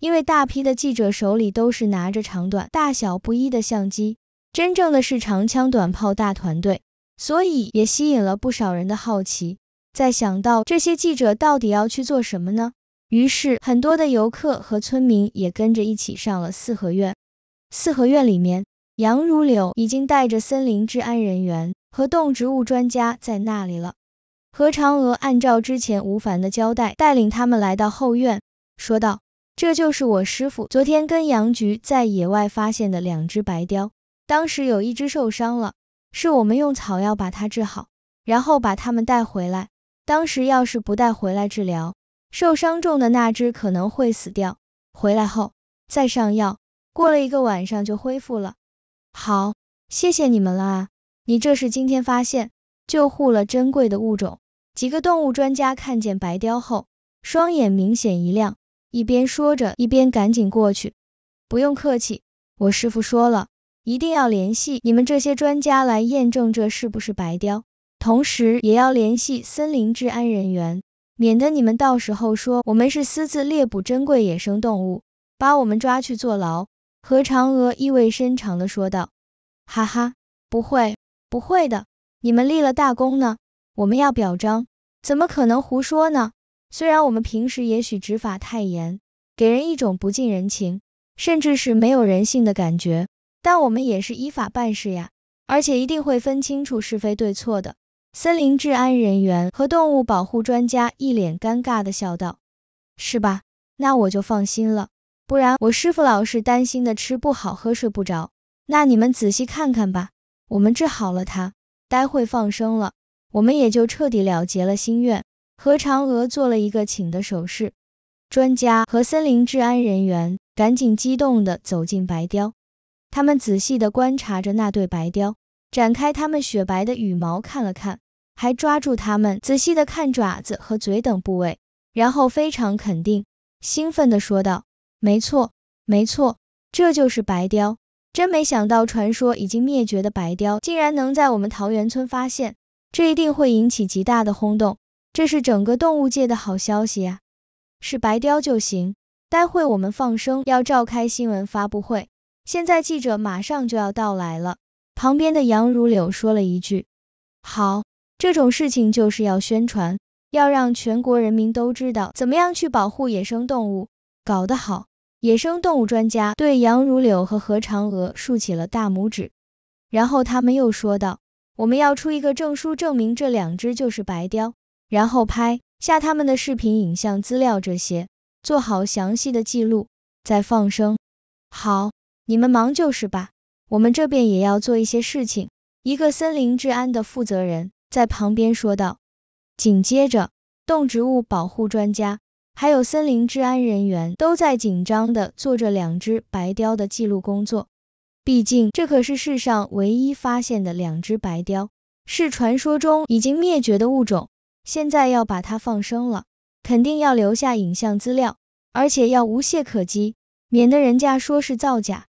因为大批的记者手里都是拿着长短、大小不一的相机，真正的是长枪短炮大团队，所以也吸引了不少人的好奇。在想到这些记者到底要去做什么呢？于是很多的游客和村民也跟着一起上了四合院。四合院里面，杨如柳已经带着森林治安人员和动植物专家在那里了。何嫦娥按照之前吴凡的交代，带领他们来到后院，说道。这就是我师傅昨天跟杨菊在野外发现的两只白雕，当时有一只受伤了，是我们用草药把它治好，然后把它们带回来。当时要是不带回来治疗，受伤重的那只可能会死掉。回来后再上药，过了一个晚上就恢复了。好，谢谢你们啦！你这是今天发现，救护了珍贵的物种。几个动物专家看见白雕后，双眼明显一亮。一边说着，一边赶紧过去。不用客气，我师傅说了，一定要联系你们这些专家来验证这是不是白雕，同时也要联系森林治安人员，免得你们到时候说我们是私自猎捕珍贵野生动物，把我们抓去坐牢。何嫦娥意味深长的说道。哈哈，不会，不会的，你们立了大功呢，我们要表彰，怎么可能胡说呢？虽然我们平时也许执法太严，给人一种不近人情，甚至是没有人性的感觉，但我们也是依法办事呀，而且一定会分清楚是非对错的。森林治安人员和动物保护专家一脸尴尬的笑道：“是吧？那我就放心了。不然我师傅老是担心的吃不好喝睡不着。那你们仔细看看吧，我们治好了他，待会放生了，我们也就彻底了结了心愿。”何嫦娥做了一个请的手势，专家和森林治安人员赶紧激动的走进白雕，他们仔细的观察着那对白雕，展开它们雪白的羽毛看了看，还抓住它们仔细的看爪子和嘴等部位，然后非常肯定，兴奋的说道：“没错，没错，这就是白雕。真没想到传说已经灭绝的白雕，竟然能在我们桃源村发现，这一定会引起极大的轰动。”这是整个动物界的好消息呀，是白雕就行。待会我们放生，要召开新闻发布会，现在记者马上就要到来了。旁边的杨如柳说了一句：“好，这种事情就是要宣传，要让全国人民都知道怎么样去保护野生动物，搞得好。”野生动物专家对杨如柳和何嫦娥竖起了大拇指，然后他们又说道：“我们要出一个证书，证明这两只就是白雕。”然后拍下他们的视频、影像资料这些，做好详细的记录，再放生。好，你们忙就是吧，我们这边也要做一些事情。一个森林治安的负责人在旁边说道。紧接着，动植物保护专家，还有森林治安人员都在紧张的做着两只白雕的记录工作。毕竟，这可是世上唯一发现的两只白雕，是传说中已经灭绝的物种。现在要把它放生了，肯定要留下影像资料，而且要无懈可击，免得人家说是造假。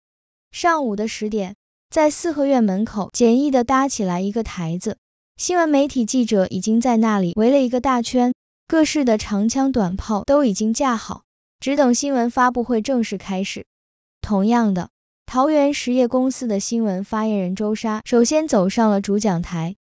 上午的十点，在四合院门口简易的搭起来一个台子，新闻媒体记者已经在那里围了一个大圈，各式的长枪短炮都已经架好，只等新闻发布会正式开始。同样的，桃园实业公司的新闻发言人周莎首先走上了主讲台。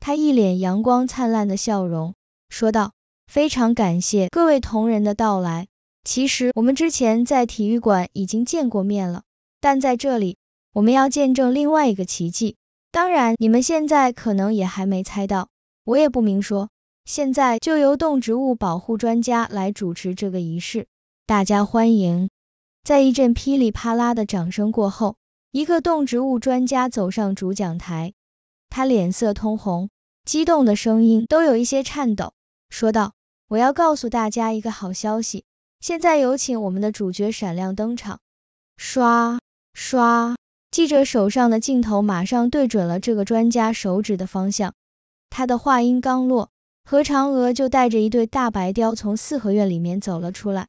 他一脸阳光灿烂的笑容，说道：“非常感谢各位同仁的到来。其实我们之前在体育馆已经见过面了，但在这里我们要见证另外一个奇迹。当然，你们现在可能也还没猜到，我也不明说。现在就由动植物保护专家来主持这个仪式，大家欢迎。”在一阵噼里啪啦的掌声过后，一个动植物专家走上主讲台，他脸色通红。激动的声音都有一些颤抖，说道：“我要告诉大家一个好消息，现在有请我们的主角闪亮登场。”刷，记者手上的镜头马上对准了这个专家手指的方向。他的话音刚落，何嫦娥就带着一对大白雕从四合院里面走了出来。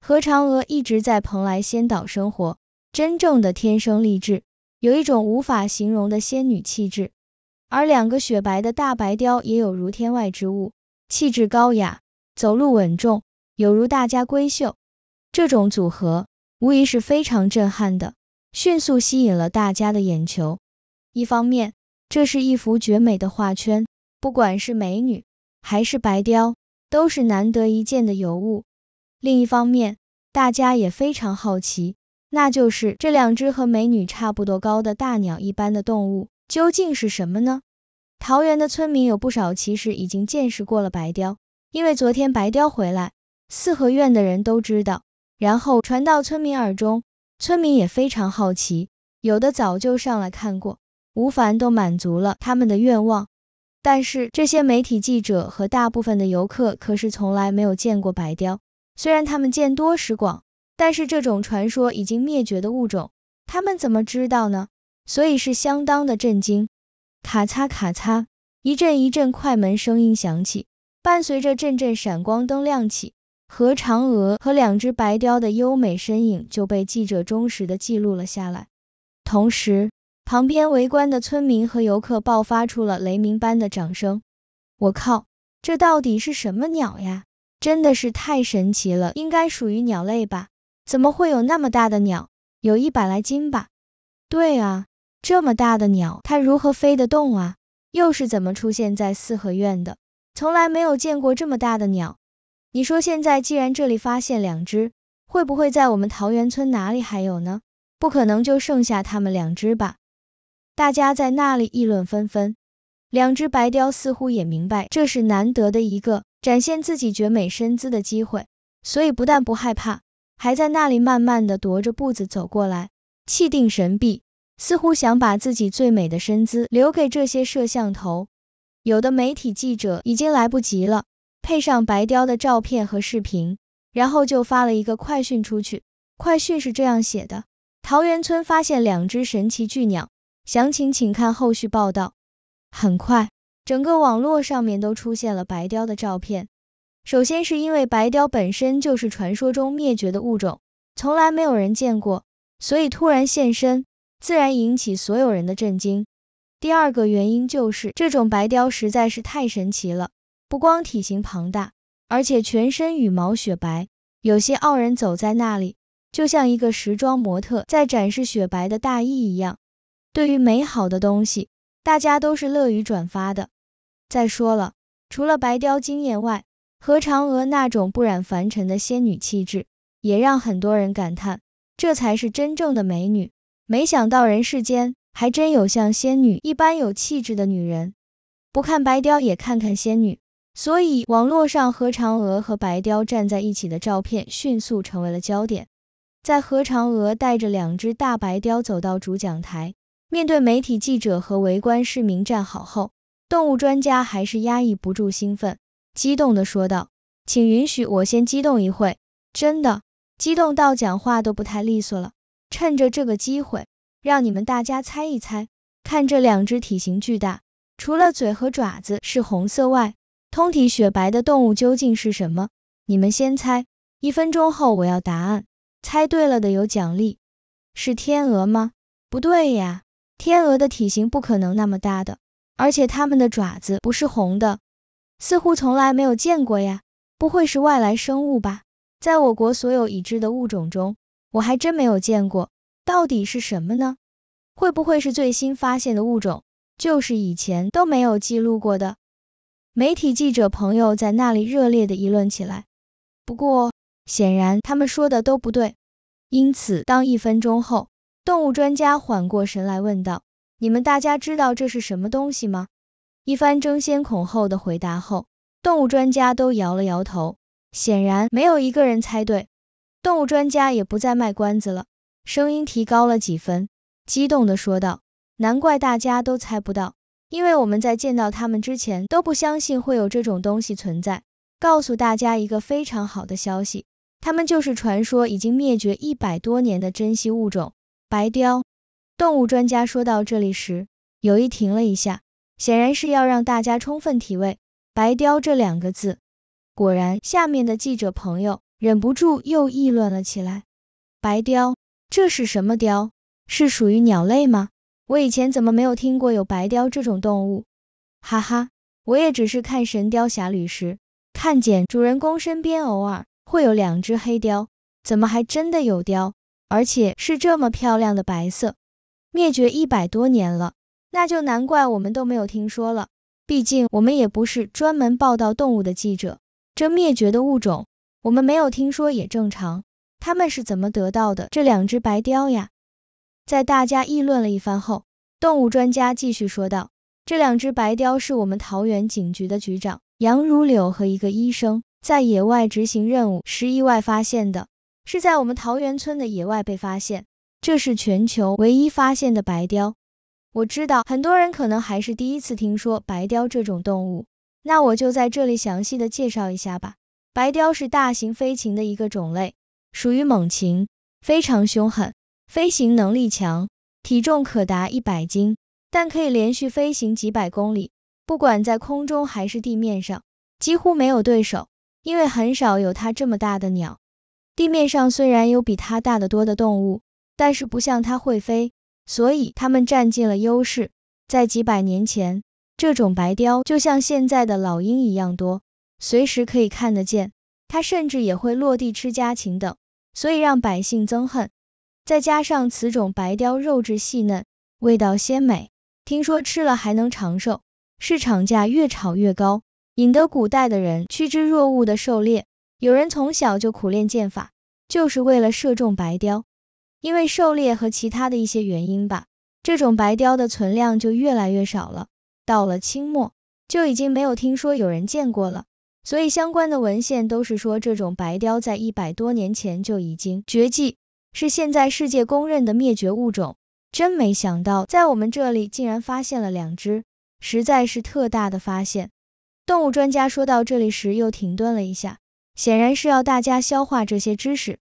何嫦娥一直在蓬莱仙岛生活，真正的天生丽质，有一种无法形容的仙女气质。而两个雪白的大白雕也有如天外之物，气质高雅，走路稳重，有如大家闺秀。这种组合无疑是非常震撼的，迅速吸引了大家的眼球。一方面，这是一幅绝美的画圈，不管是美女还是白雕，都是难得一见的尤物；另一方面，大家也非常好奇，那就是这两只和美女差不多高的大鸟一般的动物。究竟是什么呢？桃园的村民有不少其实已经见识过了白雕，因为昨天白雕回来，四合院的人都知道，然后传到村民耳中，村民也非常好奇，有的早就上来看过，吴凡都满足了他们的愿望。但是这些媒体记者和大部分的游客可是从来没有见过白雕，虽然他们见多识广，但是这种传说已经灭绝的物种，他们怎么知道呢？所以是相当的震惊，咔嚓咔嚓，一阵一阵快门声音响起，伴随着阵阵闪光灯亮起，何嫦娥和两只白雕的优美身影就被记者忠实的记录了下来。同时，旁边围观的村民和游客爆发出了雷鸣般的掌声。我靠，这到底是什么鸟呀？真的是太神奇了，应该属于鸟类吧？怎么会有那么大的鸟？有一百来斤吧？对啊。这么大的鸟，它如何飞得动啊？又是怎么出现在四合院的？从来没有见过这么大的鸟。你说现在既然这里发现两只，会不会在我们桃园村哪里还有呢？不可能就剩下它们两只吧？大家在那里议论纷纷。两只白雕似乎也明白这是难得的一个展现自己绝美身姿的机会，所以不但不害怕，还在那里慢慢的踱着步子走过来，气定神闲。似乎想把自己最美的身姿留给这些摄像头，有的媒体记者已经来不及了，配上白雕的照片和视频，然后就发了一个快讯出去。快讯是这样写的：桃源村发现两只神奇巨鸟，详情请看后续报道。很快，整个网络上面都出现了白雕的照片。首先是因为白雕本身就是传说中灭绝的物种，从来没有人见过，所以突然现身。自然引起所有人的震惊。第二个原因就是这种白貂实在是太神奇了，不光体型庞大，而且全身羽毛雪白，有些傲人走在那里，就像一个时装模特在展示雪白的大衣一样。对于美好的东西，大家都是乐于转发的。再说了，除了白貂惊艳外，何嫦娥那种不染凡尘的仙女气质，也让很多人感叹，这才是真正的美女。没想到人世间还真有像仙女一般有气质的女人，不看白雕也看看仙女，所以网络上何嫦娥和白雕站在一起的照片迅速成为了焦点。在何嫦娥带着两只大白雕走到主讲台，面对媒体记者和围观市民站好后，动物专家还是压抑不住兴奋，激动的说道：“请允许我先激动一会，真的激动到讲话都不太利索了。”趁着这个机会，让你们大家猜一猜，看这两只体型巨大，除了嘴和爪子是红色外，通体雪白的动物究竟是什么？你们先猜，一分钟后我要答案。猜对了的有奖励。是天鹅吗？不对呀，天鹅的体型不可能那么大的，而且它们的爪子不是红的，似乎从来没有见过呀。不会是外来生物吧？在我国所有已知的物种中。我还真没有见过，到底是什么呢？会不会是最新发现的物种，就是以前都没有记录过的？媒体记者朋友在那里热烈的议论起来。不过，显然他们说的都不对。因此，当一分钟后，动物专家缓过神来问道：“你们大家知道这是什么东西吗？”一番争先恐后的回答后，动物专家都摇了摇头，显然没有一个人猜对。动物专家也不再卖关子了，声音提高了几分，激动的说道：“难怪大家都猜不到，因为我们在见到他们之前都不相信会有这种东西存在。告诉大家一个非常好的消息，他们就是传说已经灭绝一百多年的珍稀物种——白雕。”动物专家说到这里时，有意停了一下，显然是要让大家充分体味“白雕”这两个字。果然，下面的记者朋友。忍不住又议论了起来。白雕，这是什么雕？是属于鸟类吗？我以前怎么没有听过有白雕这种动物？哈哈，我也只是看《神雕侠侣》时，看见主人公身边偶尔会有两只黑雕，怎么还真的有雕，而且是这么漂亮的白色？灭绝一百多年了，那就难怪我们都没有听说了。毕竟我们也不是专门报道动物的记者，这灭绝的物种。我们没有听说，也正常。他们是怎么得到的这两只白雕呀？在大家议论了一番后，动物专家继续说道：“这两只白雕是我们桃园警局的局长杨如柳和一个医生在野外执行任务时意外发现的，是在我们桃园村的野外被发现。这是全球唯一发现的白雕。我知道很多人可能还是第一次听说白雕这种动物，那我就在这里详细的介绍一下吧。”白雕是大型飞禽的一个种类，属于猛禽，非常凶狠，飞行能力强，体重可达一百斤，但可以连续飞行几百公里。不管在空中还是地面上，几乎没有对手，因为很少有它这么大的鸟。地面上虽然有比它大得多的动物，但是不像它会飞，所以它们占尽了优势。在几百年前，这种白雕就像现在的老鹰一样多。随时可以看得见，它甚至也会落地吃家禽等，所以让百姓憎恨。再加上此种白雕肉质细嫩，味道鲜美，听说吃了还能长寿，市场价越炒越高，引得古代的人趋之若鹜的狩猎。有人从小就苦练剑法，就是为了射中白雕。因为狩猎和其他的一些原因吧，这种白雕的存量就越来越少了。到了清末，就已经没有听说有人见过了。所以相关的文献都是说，这种白貂在一百多年前就已经绝迹，是现在世界公认的灭绝物种。真没想到，在我们这里竟然发现了两只，实在是特大的发现。动物专家说到这里时又停顿了一下，显然是要大家消化这些知识。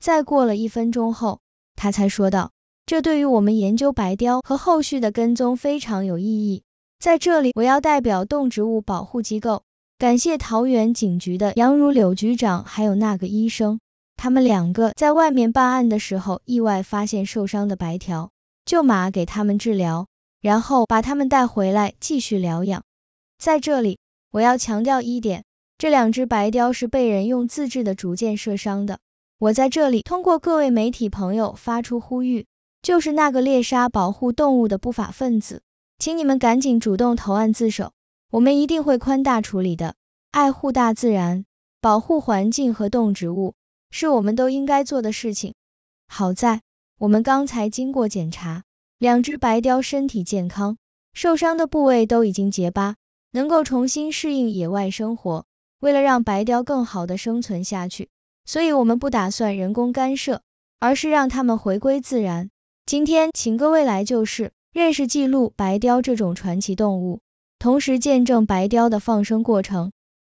再过了一分钟后，他才说道：“这对于我们研究白貂和后续的跟踪非常有意义。”在这里，我要代表动植物保护机构。感谢桃园警局的杨如柳局长，还有那个医生，他们两个在外面办案的时候，意外发现受伤的白条，就马给他们治疗，然后把他们带回来继续疗养。在这里，我要强调一点，这两只白雕是被人用自制的竹箭射伤的。我在这里通过各位媒体朋友发出呼吁，就是那个猎杀保护动物的不法分子，请你们赶紧主动投案自首。我们一定会宽大处理的，爱护大自然，保护环境和动植物，是我们都应该做的事情。好在我们刚才经过检查，两只白雕身体健康，受伤的部位都已经结疤，能够重新适应野外生活。为了让白雕更好的生存下去，所以我们不打算人工干涉，而是让它们回归自然。今天请各位来就是认识记录白雕这种传奇动物。同时见证白雕的放生过程，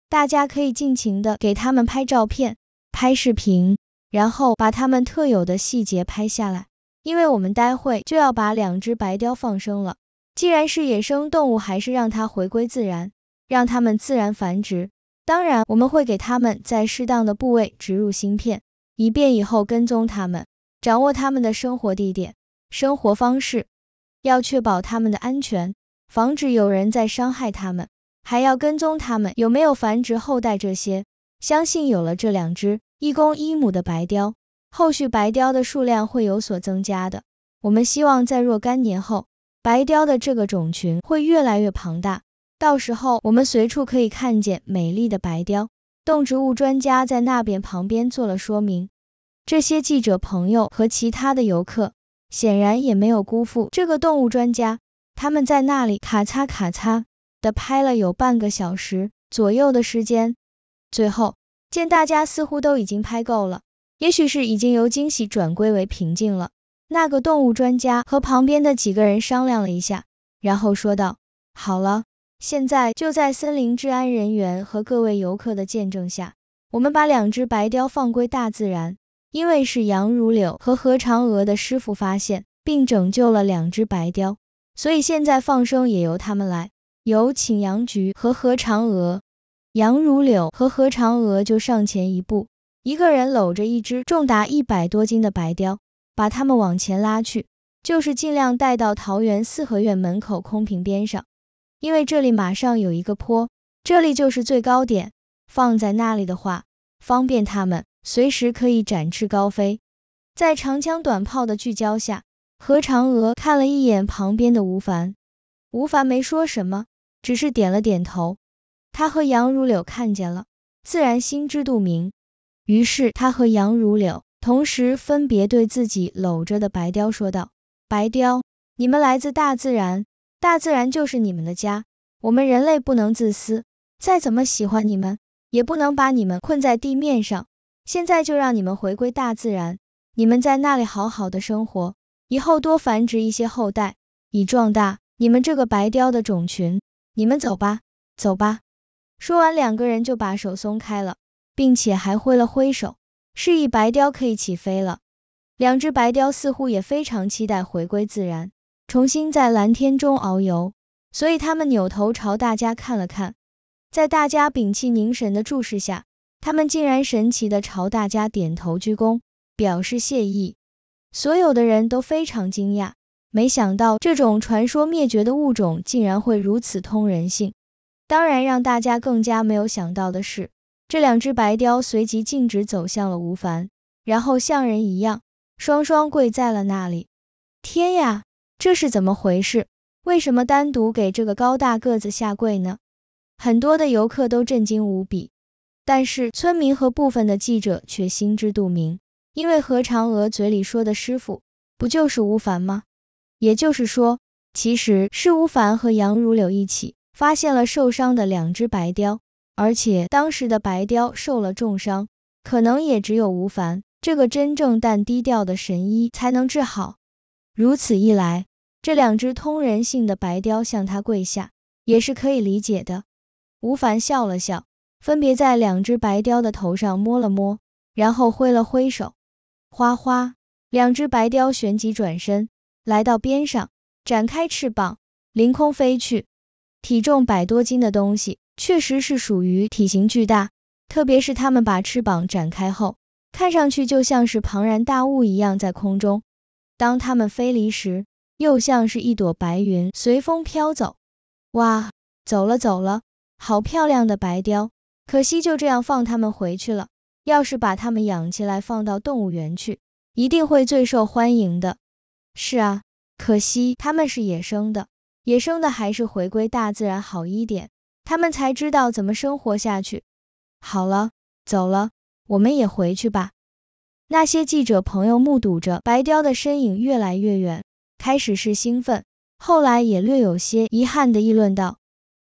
大家可以尽情的给他们拍照片、拍视频，然后把他们特有的细节拍下来。因为我们待会就要把两只白雕放生了，既然是野生动物，还是让它回归自然，让它们自然繁殖。当然，我们会给它们在适当的部位植入芯片，以便以后跟踪它们，掌握它们的生活地点、生活方式，要确保它们的安全。防止有人在伤害他们，还要跟踪他们有没有繁殖后代。这些相信有了这两只一公一母的白雕，后续白雕的数量会有所增加的。我们希望在若干年后，白雕的这个种群会越来越庞大，到时候我们随处可以看见美丽的白雕。动植物专家在那边旁边做了说明，这些记者朋友和其他的游客显然也没有辜负这个动物专家。他们在那里咔嚓咔嚓的拍了有半个小时左右的时间，最后见大家似乎都已经拍够了，也许是已经由惊喜转归为平静了。那个动物专家和旁边的几个人商量了一下，然后说道：“好了，现在就在森林治安人员和各位游客的见证下，我们把两只白雕放归大自然，因为是杨如柳和何嫦娥的师傅发现并拯救了两只白雕。”所以现在放生也由他们来，有请杨菊和何嫦娥、杨如柳和何嫦娥就上前一步，一个人搂着一只重达一百多斤的白雕，把他们往前拉去，就是尽量带到桃园四合院门口空坪边上，因为这里马上有一个坡，这里就是最高点，放在那里的话，方便他们随时可以展翅高飞。在长枪短炮的聚焦下。何嫦娥看了一眼旁边的吴凡，吴凡没说什么，只是点了点头。他和杨如柳看见了，自然心知肚明。于是他和杨如柳同时分别对自己搂着的白雕说道：“白雕，你们来自大自然，大自然就是你们的家。我们人类不能自私，再怎么喜欢你们，也不能把你们困在地面上。现在就让你们回归大自然，你们在那里好好的生活。”以后多繁殖一些后代，以壮大你们这个白雕的种群。你们走吧，走吧。说完，两个人就把手松开了，并且还挥了挥手，示意白雕可以起飞了。两只白雕似乎也非常期待回归自然，重新在蓝天中遨游，所以他们扭头朝大家看了看。在大家屏气凝神的注视下，他们竟然神奇的朝大家点头鞠躬，表示谢意。所有的人都非常惊讶，没想到这种传说灭绝的物种竟然会如此通人性。当然，让大家更加没有想到的是，这两只白雕随即径直走向了吴凡，然后像人一样，双双跪在了那里。天呀，这是怎么回事？为什么单独给这个高大个子下跪呢？很多的游客都震惊无比，但是村民和部分的记者却心知肚明。因为何嫦娥嘴里说的师傅不就是吴凡吗？也就是说，其实是吴凡和杨如柳一起发现了受伤的两只白雕，而且当时的白雕受了重伤，可能也只有吴凡这个真正但低调的神医才能治好。如此一来，这两只通人性的白雕向他跪下也是可以理解的。吴凡笑了笑，分别在两只白雕的头上摸了摸，然后挥了挥手。哗哗，两只白雕旋即转身，来到边上，展开翅膀，凌空飞去。体重百多斤的东西，确实是属于体型巨大，特别是它们把翅膀展开后，看上去就像是庞然大物一样在空中。当它们飞离时，又像是一朵白云随风飘走。哇，走了走了，好漂亮的白雕，可惜就这样放它们回去了。要是把它们养起来，放到动物园去，一定会最受欢迎的。是啊，可惜它们是野生的，野生的还是回归大自然好一点，它们才知道怎么生活下去。好了，走了，我们也回去吧。那些记者朋友目睹着白雕的身影越来越远，开始是兴奋，后来也略有些遗憾的议论道：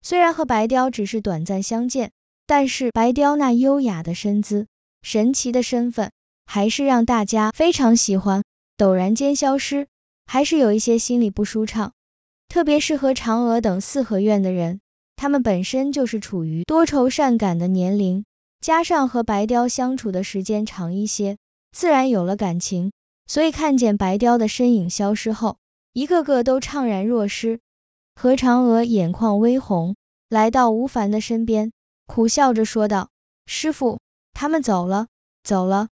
虽然和白雕只是短暂相见，但是白雕那优雅的身姿。神奇的身份还是让大家非常喜欢，陡然间消失，还是有一些心里不舒畅。特别是和嫦娥等四合院的人，他们本身就是处于多愁善感的年龄，加上和白雕相处的时间长一些，自然有了感情。所以看见白雕的身影消失后，一个个都怅然若失。何嫦娥眼眶微红，来到吴凡的身边，苦笑着说道：“师傅。”他们走了，走了，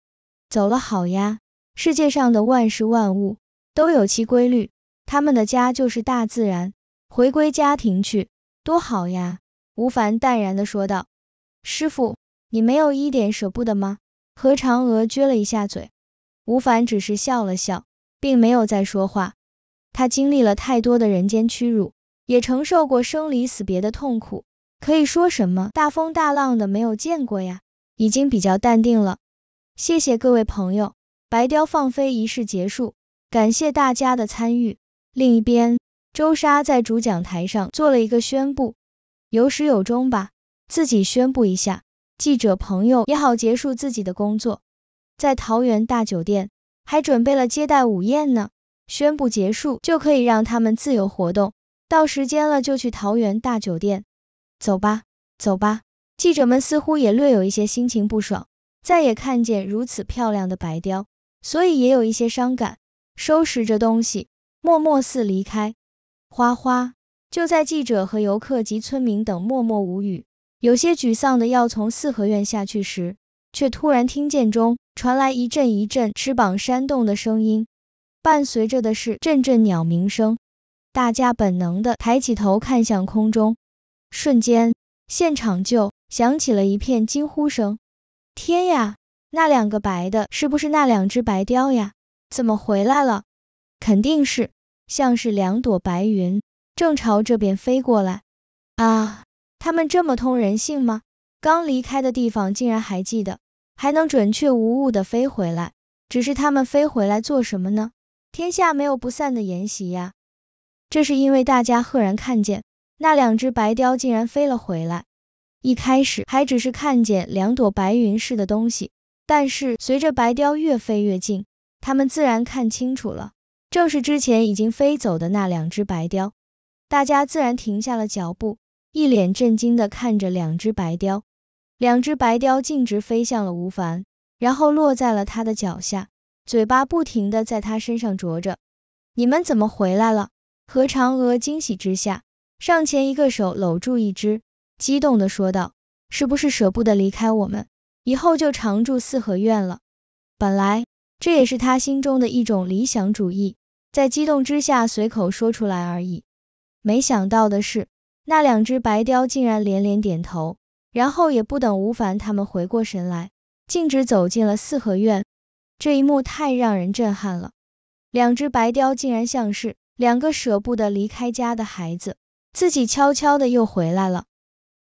走了，好呀！世界上的万事万物都有其规律，他们的家就是大自然，回归家庭去，多好呀！吴凡淡然的说道。师傅，你没有一点舍不得吗？何嫦娥撅了一下嘴。吴凡只是笑了笑，并没有再说话。他经历了太多的人间屈辱，也承受过生离死别的痛苦，可以说什么大风大浪的没有见过呀。已经比较淡定了，谢谢各位朋友，白雕放飞仪式结束，感谢大家的参与。另一边，周莎在主讲台上做了一个宣布，有始有终吧，自己宣布一下，记者朋友也好结束自己的工作。在桃园大酒店还准备了接待午宴呢，宣布结束就可以让他们自由活动，到时间了就去桃园大酒店，走吧，走吧。记者们似乎也略有一些心情不爽，再也看见如此漂亮的白雕，所以也有一些伤感，收拾着东西，默默似离开。花花就在记者和游客及村民等默默无语，有些沮丧的要从四合院下去时，却突然听见中传来一阵一阵翅膀扇动的声音，伴随着的是阵阵鸟鸣声，大家本能的抬起头看向空中，瞬间现场就。响起了一片惊呼声！天呀，那两个白的，是不是那两只白雕呀？怎么回来了？肯定是，像是两朵白云，正朝这边飞过来。啊，他们这么通人性吗？刚离开的地方竟然还记得，还能准确无误的飞回来。只是他们飞回来做什么呢？天下没有不散的筵席呀。这是因为大家赫然看见，那两只白雕竟然飞了回来。一开始还只是看见两朵白云似的东西，但是随着白雕越飞越近，他们自然看清楚了，正是之前已经飞走的那两只白雕。大家自然停下了脚步，一脸震惊的看着两只白雕。两只白雕径直飞向了吴凡，然后落在了他的脚下，嘴巴不停的在他身上啄着。你们怎么回来了？何嫦娥惊喜之下，上前一个手搂住一只。激动地说道：“是不是舍不得离开我们，以后就常住四合院了？本来这也是他心中的一种理想主义，在激动之下随口说出来而已。没想到的是，那两只白雕竟然连连点头，然后也不等吴凡他们回过神来，径直走进了四合院。这一幕太让人震撼了，两只白雕竟然像是两个舍不得离开家的孩子，自己悄悄的又回来了。”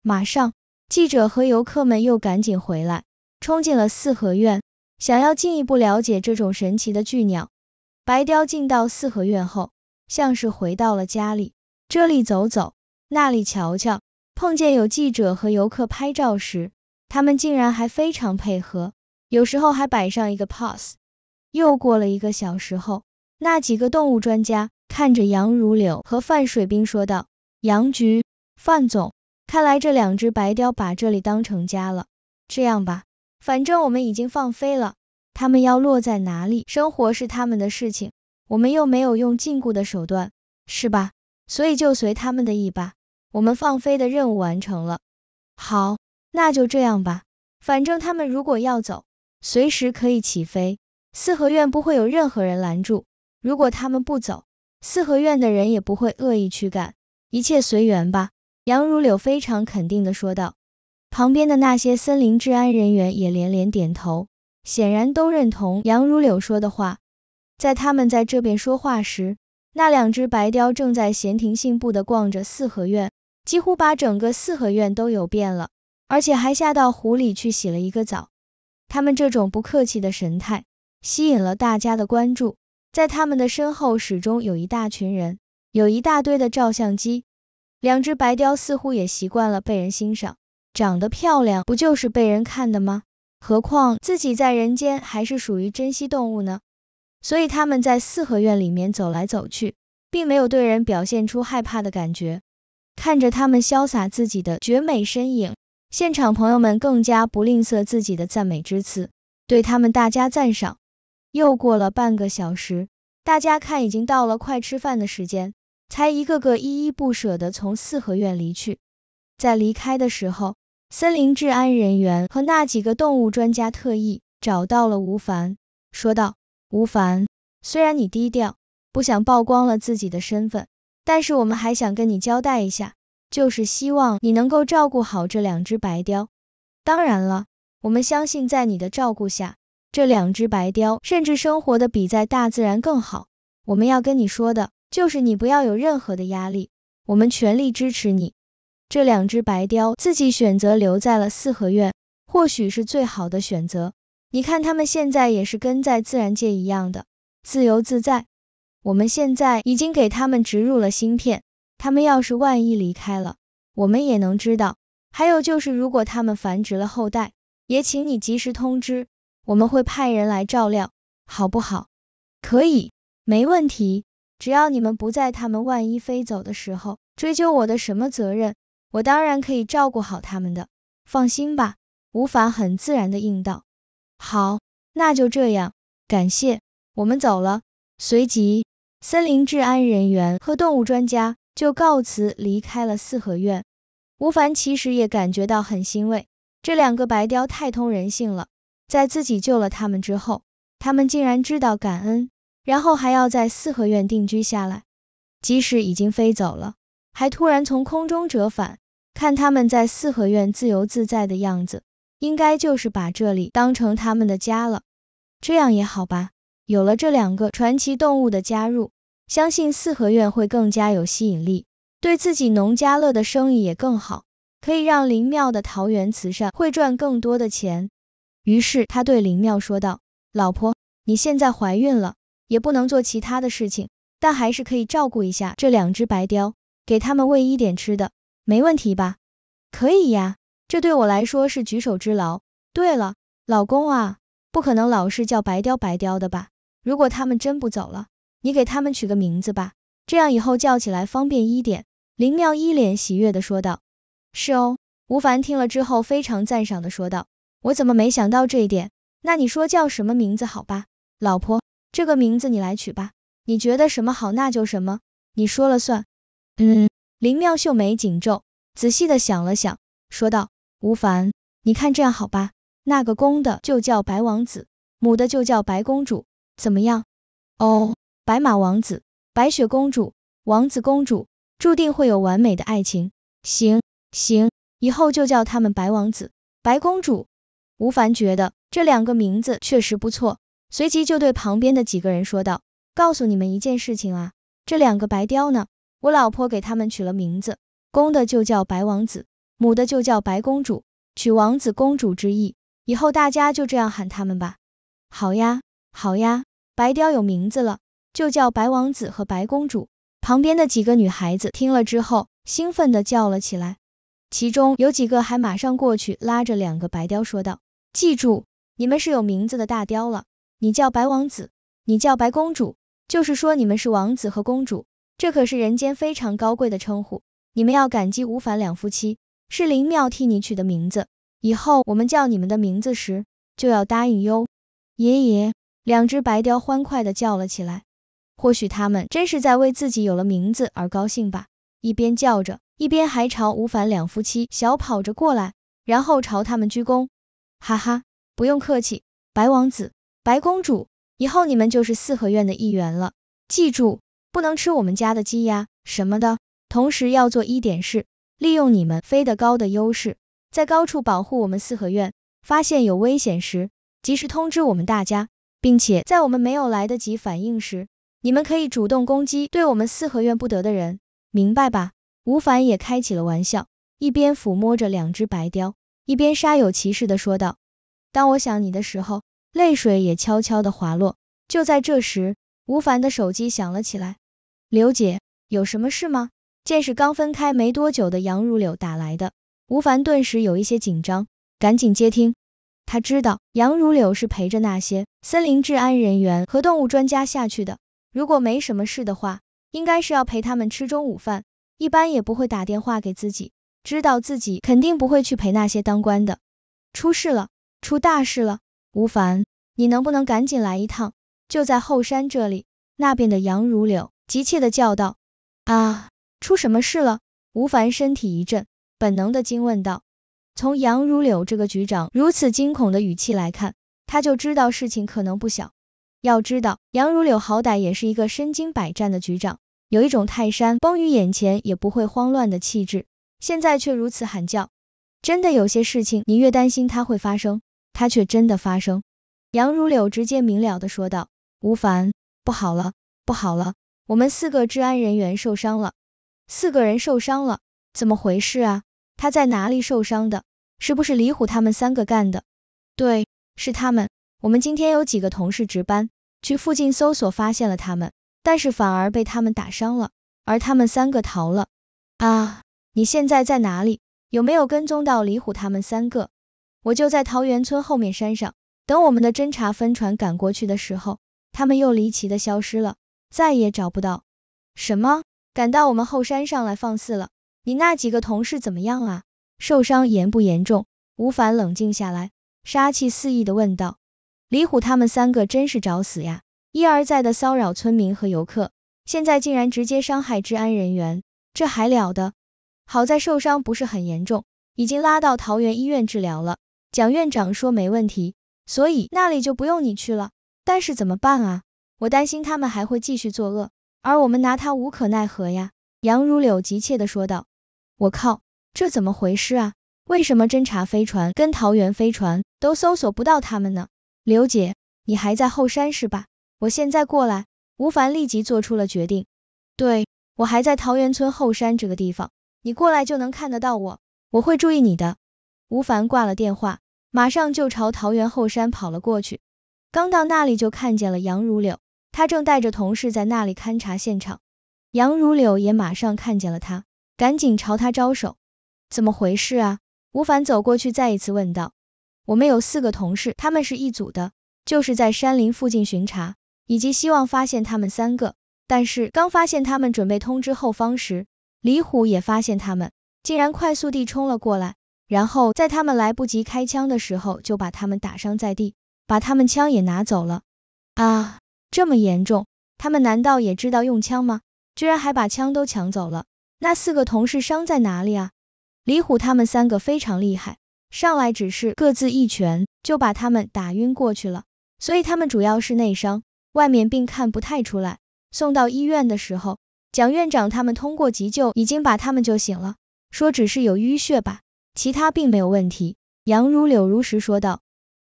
马上，记者和游客们又赶紧回来，冲进了四合院，想要进一步了解这种神奇的巨鸟。白雕进到四合院后，像是回到了家里，这里走走，那里瞧瞧。碰见有记者和游客拍照时，他们竟然还非常配合，有时候还摆上一个 pose。又过了一个小时后，那几个动物专家看着杨如柳和范水兵说道：“杨局，范总。”看来这两只白雕把这里当成家了。这样吧，反正我们已经放飞了，它们要落在哪里，生活是他们的事情，我们又没有用禁锢的手段，是吧？所以就随他们的意吧。我们放飞的任务完成了。好，那就这样吧。反正他们如果要走，随时可以起飞，四合院不会有任何人拦住。如果他们不走，四合院的人也不会恶意驱赶，一切随缘吧。杨如柳非常肯定的说道，旁边的那些森林治安人员也连连点头，显然都认同杨如柳说的话。在他们在这边说话时，那两只白雕正在闲庭信步的逛着四合院，几乎把整个四合院都游遍了，而且还下到湖里去洗了一个澡。他们这种不客气的神态吸引了大家的关注，在他们的身后始终有一大群人，有一大堆的照相机。两只白雕似乎也习惯了被人欣赏，长得漂亮不就是被人看的吗？何况自己在人间还是属于珍稀动物呢，所以它们在四合院里面走来走去，并没有对人表现出害怕的感觉。看着他们潇洒自己的绝美身影，现场朋友们更加不吝啬自己的赞美之词，对他们大加赞赏。又过了半个小时，大家看已经到了快吃饭的时间。才一个个依依不舍的从四合院离去，在离开的时候，森林治安人员和那几个动物专家特意找到了吴凡，说道：“吴凡，虽然你低调，不想曝光了自己的身份，但是我们还想跟你交代一下，就是希望你能够照顾好这两只白雕。当然了，我们相信在你的照顾下，这两只白雕甚至生活的比在大自然更好。我们要跟你说的。”就是你不要有任何的压力，我们全力支持你。这两只白雕自己选择留在了四合院，或许是最好的选择。你看它们现在也是跟在自然界一样的自由自在。我们现在已经给它们植入了芯片，它们要是万一离开了，我们也能知道。还有就是如果它们繁殖了后代，也请你及时通知，我们会派人来照料，好不好？可以，没问题。只要你们不在，他们万一飞走的时候追究我的什么责任，我当然可以照顾好他们的。放心吧。吴凡很自然的应道。好，那就这样，感谢，我们走了。随即，森林治安人员和动物专家就告辞离开了四合院。吴凡其实也感觉到很欣慰，这两个白雕太通人性了，在自己救了他们之后，他们竟然知道感恩。然后还要在四合院定居下来，即使已经飞走了，还突然从空中折返，看他们在四合院自由自在的样子，应该就是把这里当成他们的家了。这样也好吧，有了这两个传奇动物的加入，相信四合院会更加有吸引力，对自己农家乐的生意也更好，可以让林妙的桃园慈善会赚更多的钱。于是他对林妙说道：“老婆，你现在怀孕了。”也不能做其他的事情，但还是可以照顾一下这两只白貂，给它们喂一点吃的，没问题吧？可以呀，这对我来说是举手之劳。对了，老公啊，不可能老是叫白貂白貂的吧？如果它们真不走了，你给它们取个名字吧，这样以后叫起来方便一点。林妙一脸喜悦的说道。是哦，吴凡听了之后非常赞赏的说道，我怎么没想到这一点？那你说叫什么名字好吧？老婆。这个名字你来取吧，你觉得什么好那就什么，你说了算。嗯，林妙秀眉紧皱，仔细的想了想，说道：“吴凡，你看这样好吧，那个公的就叫白王子，母的就叫白公主，怎么样？哦，白马王子，白雪公主，王子公主，注定会有完美的爱情。行，行，以后就叫他们白王子、白公主。”吴凡觉得这两个名字确实不错。随即就对旁边的几个人说道：“告诉你们一件事情啊，这两个白雕呢，我老婆给他们取了名字，公的就叫白王子，母的就叫白公主，取王子公主之意，以后大家就这样喊他们吧。”“好呀，好呀，白雕有名字了，就叫白王子和白公主。”旁边的几个女孩子听了之后，兴奋的叫了起来，其中有几个还马上过去拉着两个白雕说道：“记住，你们是有名字的大雕了。”你叫白王子，你叫白公主，就是说你们是王子和公主，这可是人间非常高贵的称呼。你们要感激吴凡两夫妻，是林妙替你取的名字。以后我们叫你们的名字时，就要答应哟。爷爷，两只白雕欢快地叫了起来，或许他们真是在为自己有了名字而高兴吧。一边叫着，一边还朝吴凡两夫妻小跑着过来，然后朝他们鞠躬。哈哈，不用客气，白王子。白公主，以后你们就是四合院的一员了，记住，不能吃我们家的鸡鸭什么的，同时要做一点事，利用你们飞得高的优势，在高处保护我们四合院，发现有危险时，及时通知我们大家，并且在我们没有来得及反应时，你们可以主动攻击对我们四合院不得的人，明白吧？吴凡也开起了玩笑，一边抚摸着两只白雕，一边煞有其事的说道，当我想你的时候。泪水也悄悄的滑落。就在这时，吴凡的手机响了起来。刘姐，有什么事吗？见是刚分开没多久的杨如柳打来的。吴凡顿时有一些紧张，赶紧接听。他知道杨如柳是陪着那些森林治安人员和动物专家下去的。如果没什么事的话，应该是要陪他们吃中午饭，一般也不会打电话给自己。知道自己肯定不会去陪那些当官的。出事了！出大事了！吴凡，你能不能赶紧来一趟？就在后山这里，那边的杨如柳急切的叫道。啊，出什么事了？吴凡身体一震，本能的惊问道。从杨如柳这个局长如此惊恐的语气来看，他就知道事情可能不小。要知道杨如柳好歹也是一个身经百战的局长，有一种泰山崩于眼前也不会慌乱的气质，现在却如此喊叫，真的有些事情你越担心它会发生。他却真的发生。杨如柳直接明了的说道：“吴凡，不好了，不好了，我们四个治安人员受伤了，四个人受伤了，怎么回事啊？他在哪里受伤的？是不是李虎他们三个干的？对，是他们，我们今天有几个同事值班，去附近搜索发现了他们，但是反而被他们打伤了，而他们三个逃了。啊，你现在在哪里？有没有跟踪到李虎他们三个？”我就在桃源村后面山上，等我们的侦察分船赶过去的时候，他们又离奇的消失了，再也找不到。什么？赶到我们后山上来放肆了？你那几个同事怎么样啊？受伤严不严重？吴凡冷静下来，杀气四溢的问道。李虎他们三个真是找死呀！一而再的骚扰村民和游客，现在竟然直接伤害治安人员，这还了得？好在受伤不是很严重，已经拉到桃园医院治疗了。蒋院长说没问题，所以那里就不用你去了。但是怎么办啊？我担心他们还会继续作恶，而我们拿他无可奈何呀。杨如柳急切的说道。我靠，这怎么回事啊？为什么侦察飞船跟桃园飞船都搜索不到他们呢？刘姐，你还在后山是吧？我现在过来。吴凡立即做出了决定。对，我还在桃园村后山这个地方，你过来就能看得到我，我会注意你的。吴凡挂了电话，马上就朝桃园后山跑了过去。刚到那里，就看见了杨如柳，他正带着同事在那里勘察现场。杨如柳也马上看见了他，赶紧朝他招手。怎么回事啊？吴凡走过去，再一次问道。我们有四个同事，他们是一组的，就是在山林附近巡查，以及希望发现他们三个。但是刚发现他们，准备通知后方时，李虎也发现他们，竟然快速地冲了过来。然后在他们来不及开枪的时候，就把他们打伤在地，把他们枪也拿走了。啊，这么严重，他们难道也知道用枪吗？居然还把枪都抢走了。那四个同事伤在哪里啊？李虎他们三个非常厉害，上来只是各自一拳就把他们打晕过去了，所以他们主要是内伤，外面并看不太出来。送到医院的时候，蒋院长他们通过急救已经把他们救醒了，说只是有淤血吧。其他并没有问题，杨如柳如实说道。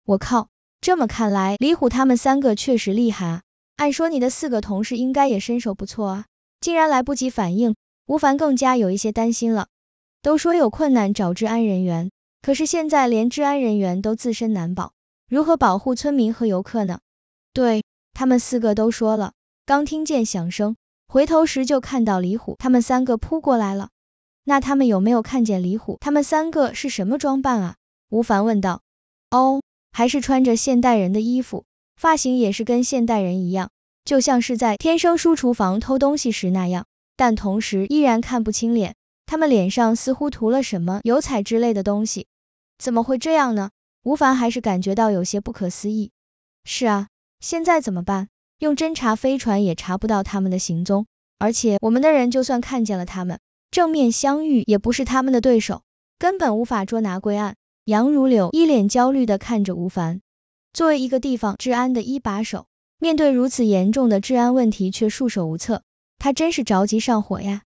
我靠，这么看来，李虎他们三个确实厉害啊！按说你的四个同事应该也身手不错啊，竟然来不及反应。吴凡更加有一些担心了。都说有困难找治安人员，可是现在连治安人员都自身难保，如何保护村民和游客呢？对，他们四个都说了，刚听见响声，回头时就看到李虎他们三个扑过来了。那他们有没有看见李虎？他们三个是什么装扮啊？吴凡问道。哦，还是穿着现代人的衣服，发型也是跟现代人一样，就像是在天生书厨房偷东西时那样，但同时依然看不清脸，他们脸上似乎涂了什么油彩之类的东西，怎么会这样呢？吴凡还是感觉到有些不可思议。是啊，现在怎么办？用侦察飞船也查不到他们的行踪，而且我们的人就算看见了他们。正面相遇也不是他们的对手，根本无法捉拿归案。杨如柳一脸焦虑地看着吴凡，作为一个地方治安的一把手，面对如此严重的治安问题却束手无策，他真是着急上火呀。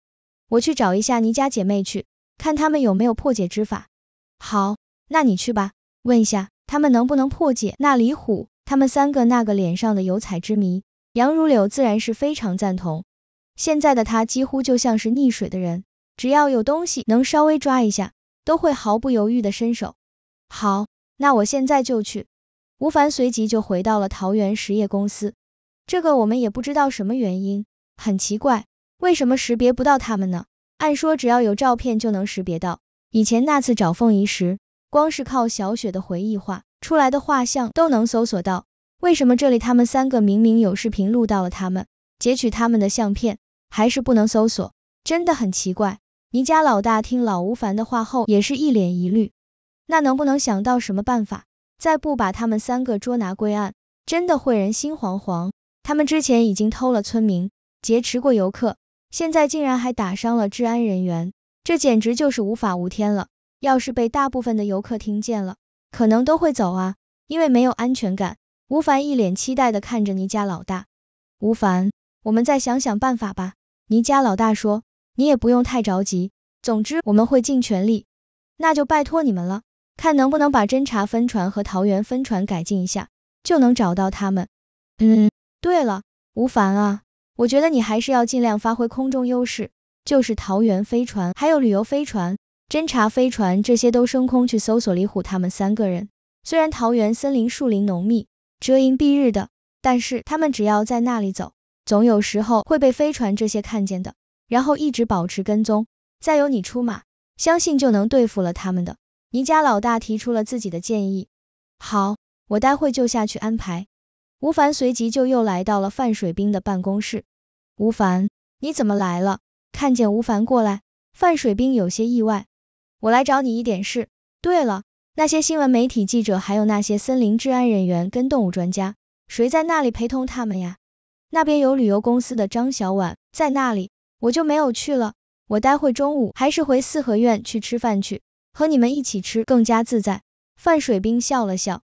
我去找一下倪家姐妹去，看他们有没有破解之法。好，那你去吧，问一下他们能不能破解那李虎他们三个那个脸上的油彩之谜。杨如柳自然是非常赞同，现在的他几乎就像是溺水的人。只要有东西能稍微抓一下，都会毫不犹豫的伸手。好，那我现在就去。吴凡随即就回到了桃园实业公司。这个我们也不知道什么原因，很奇怪，为什么识别不到他们呢？按说只要有照片就能识别到，以前那次找凤仪时，光是靠小雪的回忆画出来的画像都能搜索到，为什么这里他们三个明明有视频录到了他们，截取他们的相片还是不能搜索？真的很奇怪。倪家老大听老吴凡的话后，也是一脸疑虑。那能不能想到什么办法？再不把他们三个捉拿归案，真的会人心惶惶。他们之前已经偷了村民，劫持过游客，现在竟然还打伤了治安人员，这简直就是无法无天了。要是被大部分的游客听见了，可能都会走啊，因为没有安全感。吴凡一脸期待地看着倪家老大。吴凡，我们再想想办法吧。倪家老大说。你也不用太着急，总之我们会尽全力，那就拜托你们了，看能不能把侦察分船和桃园分船改进一下，就能找到他们。嗯，对了，吴凡啊，我觉得你还是要尽量发挥空中优势，就是桃园飞船，还有旅游飞船、侦察飞船这些都升空去搜索李虎他们三个人。虽然桃园森林树林浓密，遮阴蔽日的，但是他们只要在那里走，总有时候会被飞船这些看见的。然后一直保持跟踪，再由你出马，相信就能对付了他们的。倪家老大提出了自己的建议。好，我待会就下去安排。吴凡随即就又来到了范水兵的办公室。吴凡，你怎么来了？看见吴凡过来，范水兵有些意外。我来找你一点事。对了，那些新闻媒体记者，还有那些森林治安人员跟动物专家，谁在那里陪同他们呀？那边有旅游公司的张小婉在那里。我就没有去了，我待会中午还是回四合院去吃饭去，和你们一起吃更加自在。范水冰笑了笑，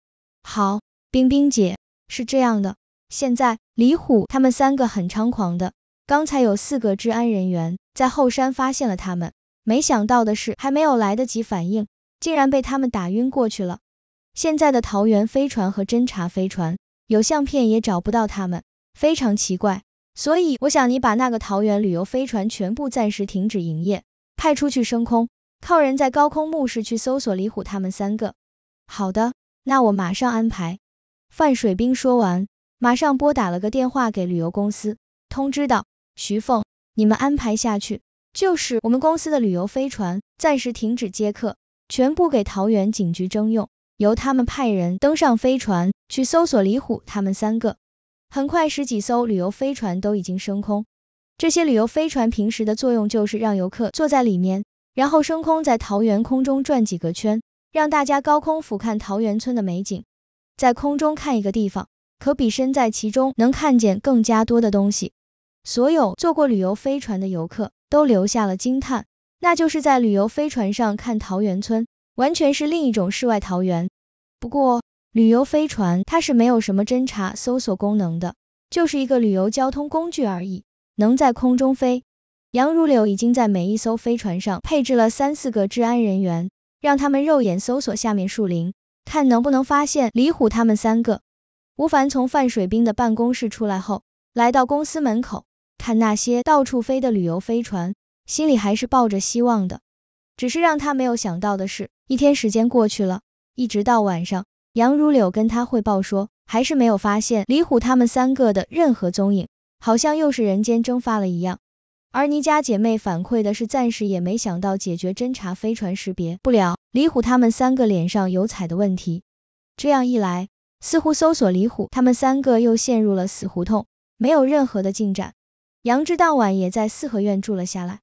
好，冰冰姐，是这样的，现在李虎他们三个很猖狂的，刚才有四个治安人员在后山发现了他们，没想到的是还没有来得及反应，竟然被他们打晕过去了。现在的桃园飞船和侦察飞船有相片也找不到他们，非常奇怪。所以我想你把那个桃园旅游飞船全部暂时停止营业，派出去升空，靠人在高空目视去搜索李虎他们三个。好的，那我马上安排。范水兵说完，马上拨打了个电话给旅游公司，通知道徐凤，你们安排下去，就是我们公司的旅游飞船暂时停止接客，全部给桃园警局征用，由他们派人登上飞船去搜索李虎他们三个。很快，十几艘旅游飞船都已经升空。这些旅游飞船平时的作用就是让游客坐在里面，然后升空，在桃园空中转几个圈，让大家高空俯瞰桃园村的美景。在空中看一个地方，可比身在其中能看见更加多的东西。所有坐过旅游飞船的游客都留下了惊叹，那就是在旅游飞船上看桃园村，完全是另一种世外桃源。不过，旅游飞船它是没有什么侦查搜索功能的，就是一个旅游交通工具而已，能在空中飞。杨如柳已经在每一艘飞船上配置了三四个治安人员，让他们肉眼搜索下面树林，看能不能发现李虎他们三个。吴凡从范水兵的办公室出来后，来到公司门口，看那些到处飞的旅游飞船，心里还是抱着希望的。只是让他没有想到的是，一天时间过去了，一直到晚上。杨如柳跟他汇报说，还是没有发现李虎他们三个的任何踪影，好像又是人间蒸发了一样。而倪家姐妹反馈的是，暂时也没想到解决侦查飞船识别不了李虎他们三个脸上油彩的问题。这样一来，似乎搜索李虎他们三个又陷入了死胡同，没有任何的进展。杨志当晚也在四合院住了下来，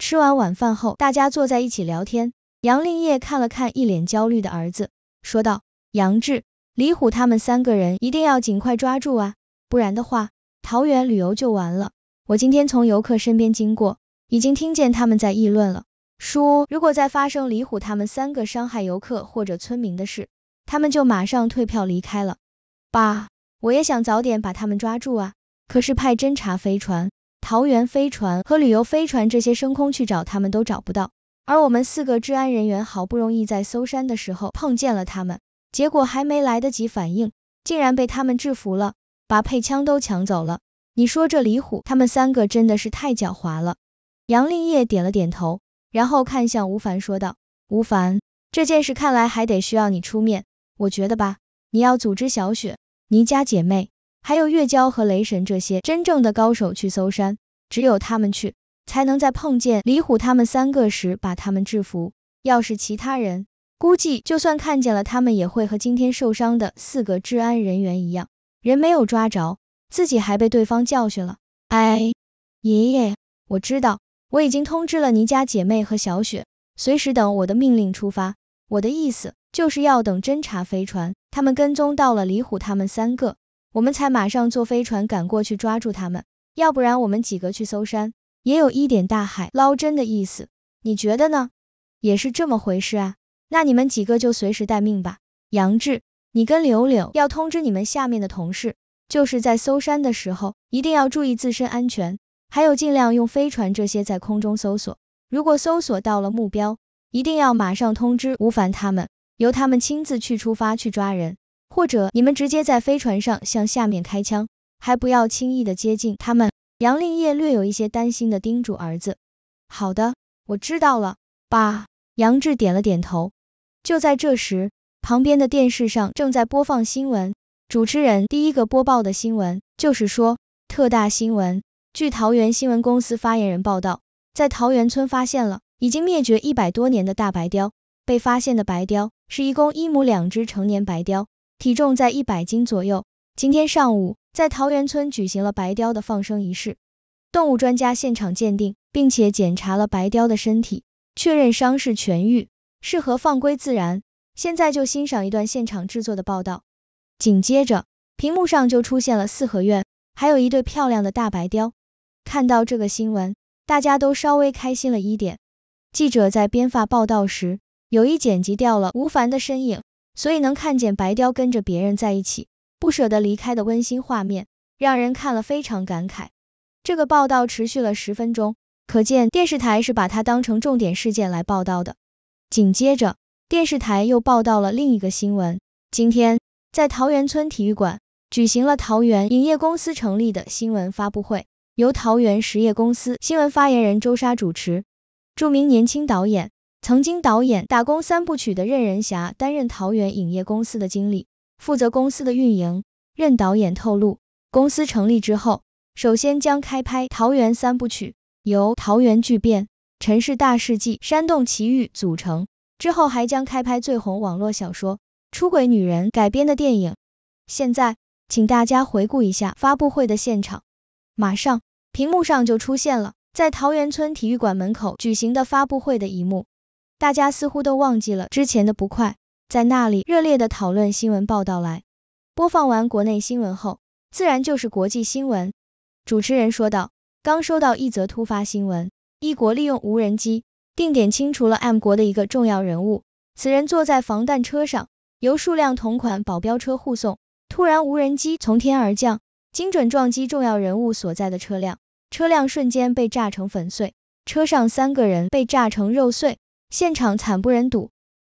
吃完晚饭后，大家坐在一起聊天。杨令业看了看一脸焦虑的儿子，说道。杨志、李虎他们三个人一定要尽快抓住啊，不然的话，桃园旅游就完了。我今天从游客身边经过，已经听见他们在议论了，说如果再发生李虎他们三个伤害游客或者村民的事，他们就马上退票离开了。爸，我也想早点把他们抓住啊，可是派侦察飞船、桃园飞船和旅游飞船这些升空去找他们都找不到，而我们四个治安人员好不容易在搜山的时候碰见了他们。结果还没来得及反应，竟然被他们制服了，把配枪都抢走了。你说这李虎他们三个真的是太狡猾了。杨令业点了点头，然后看向吴凡说道：“吴凡，这件事看来还得需要你出面。我觉得吧，你要组织小雪、倪家姐妹，还有月娇和雷神这些真正的高手去搜山。只有他们去，才能在碰见李虎他们三个时把他们制服。要是其他人……”估计就算看见了，他们也会和今天受伤的四个治安人员一样，人没有抓着，自己还被对方教训了。哎，爷爷，我知道，我已经通知了倪家姐妹和小雪，随时等我的命令出发。我的意思就是要等侦查飞船，他们跟踪到了李虎他们三个，我们才马上坐飞船赶过去抓住他们，要不然我们几个去搜山，也有一点大海捞针的意思。你觉得呢？也是这么回事啊。那你们几个就随时待命吧。杨志，你跟柳柳要通知你们下面的同事，就是在搜山的时候，一定要注意自身安全，还有尽量用飞船这些在空中搜索。如果搜索到了目标，一定要马上通知吴凡他们，由他们亲自去出发去抓人，或者你们直接在飞船上向下面开枪，还不要轻易的接近他们。杨令业略有一些担心的叮嘱儿子。好的，我知道了，爸。杨志点了点头。就在这时，旁边的电视上正在播放新闻，主持人第一个播报的新闻就是说特大新闻。据桃园新闻公司发言人报道，在桃园村发现了已经灭绝一百多年的大白雕。被发现的白雕是一公一母两只成年白雕，体重在一百斤左右。今天上午，在桃园村举行了白雕的放生仪式，动物专家现场鉴定，并且检查了白雕的身体，确认伤势痊愈。适合放归自然，现在就欣赏一段现场制作的报道。紧接着，屏幕上就出现了四合院，还有一对漂亮的大白雕。看到这个新闻，大家都稍微开心了一点。记者在编发报道时，有意剪辑掉了吴凡的身影，所以能看见白雕跟着别人在一起，不舍得离开的温馨画面，让人看了非常感慨。这个报道持续了十分钟，可见电视台是把它当成重点事件来报道的。紧接着，电视台又报道了另一个新闻。今天，在桃园村体育馆举行了桃园影业公司成立的新闻发布会，由桃园实业公司新闻发言人周莎主持。著名年轻导演、曾经导演《打工三部曲》的任仁霞担任桃园影业公司的经理，负责公司的运营。任导演透露，公司成立之后，首先将开拍《桃园三部曲》，由《桃园巨变》。陈氏大世纪、山洞奇遇》组成，之后还将开拍最红网络小说《出轨女人》改编的电影。现在，请大家回顾一下发布会的现场。马上，屏幕上就出现了在桃源村体育馆门口举行的发布会的一幕。大家似乎都忘记了之前的不快，在那里热烈的讨论新闻报道。来，播放完国内新闻后，自然就是国际新闻。主持人说道：“刚收到一则突发新闻。”一国利用无人机定点清除了 M 国的一个重要人物，此人坐在防弹车上，由数辆同款保镖车护送。突然，无人机从天而降，精准撞击重要人物所在的车辆，车辆瞬间被炸成粉碎，车上三个人被炸成肉碎，现场惨不忍睹。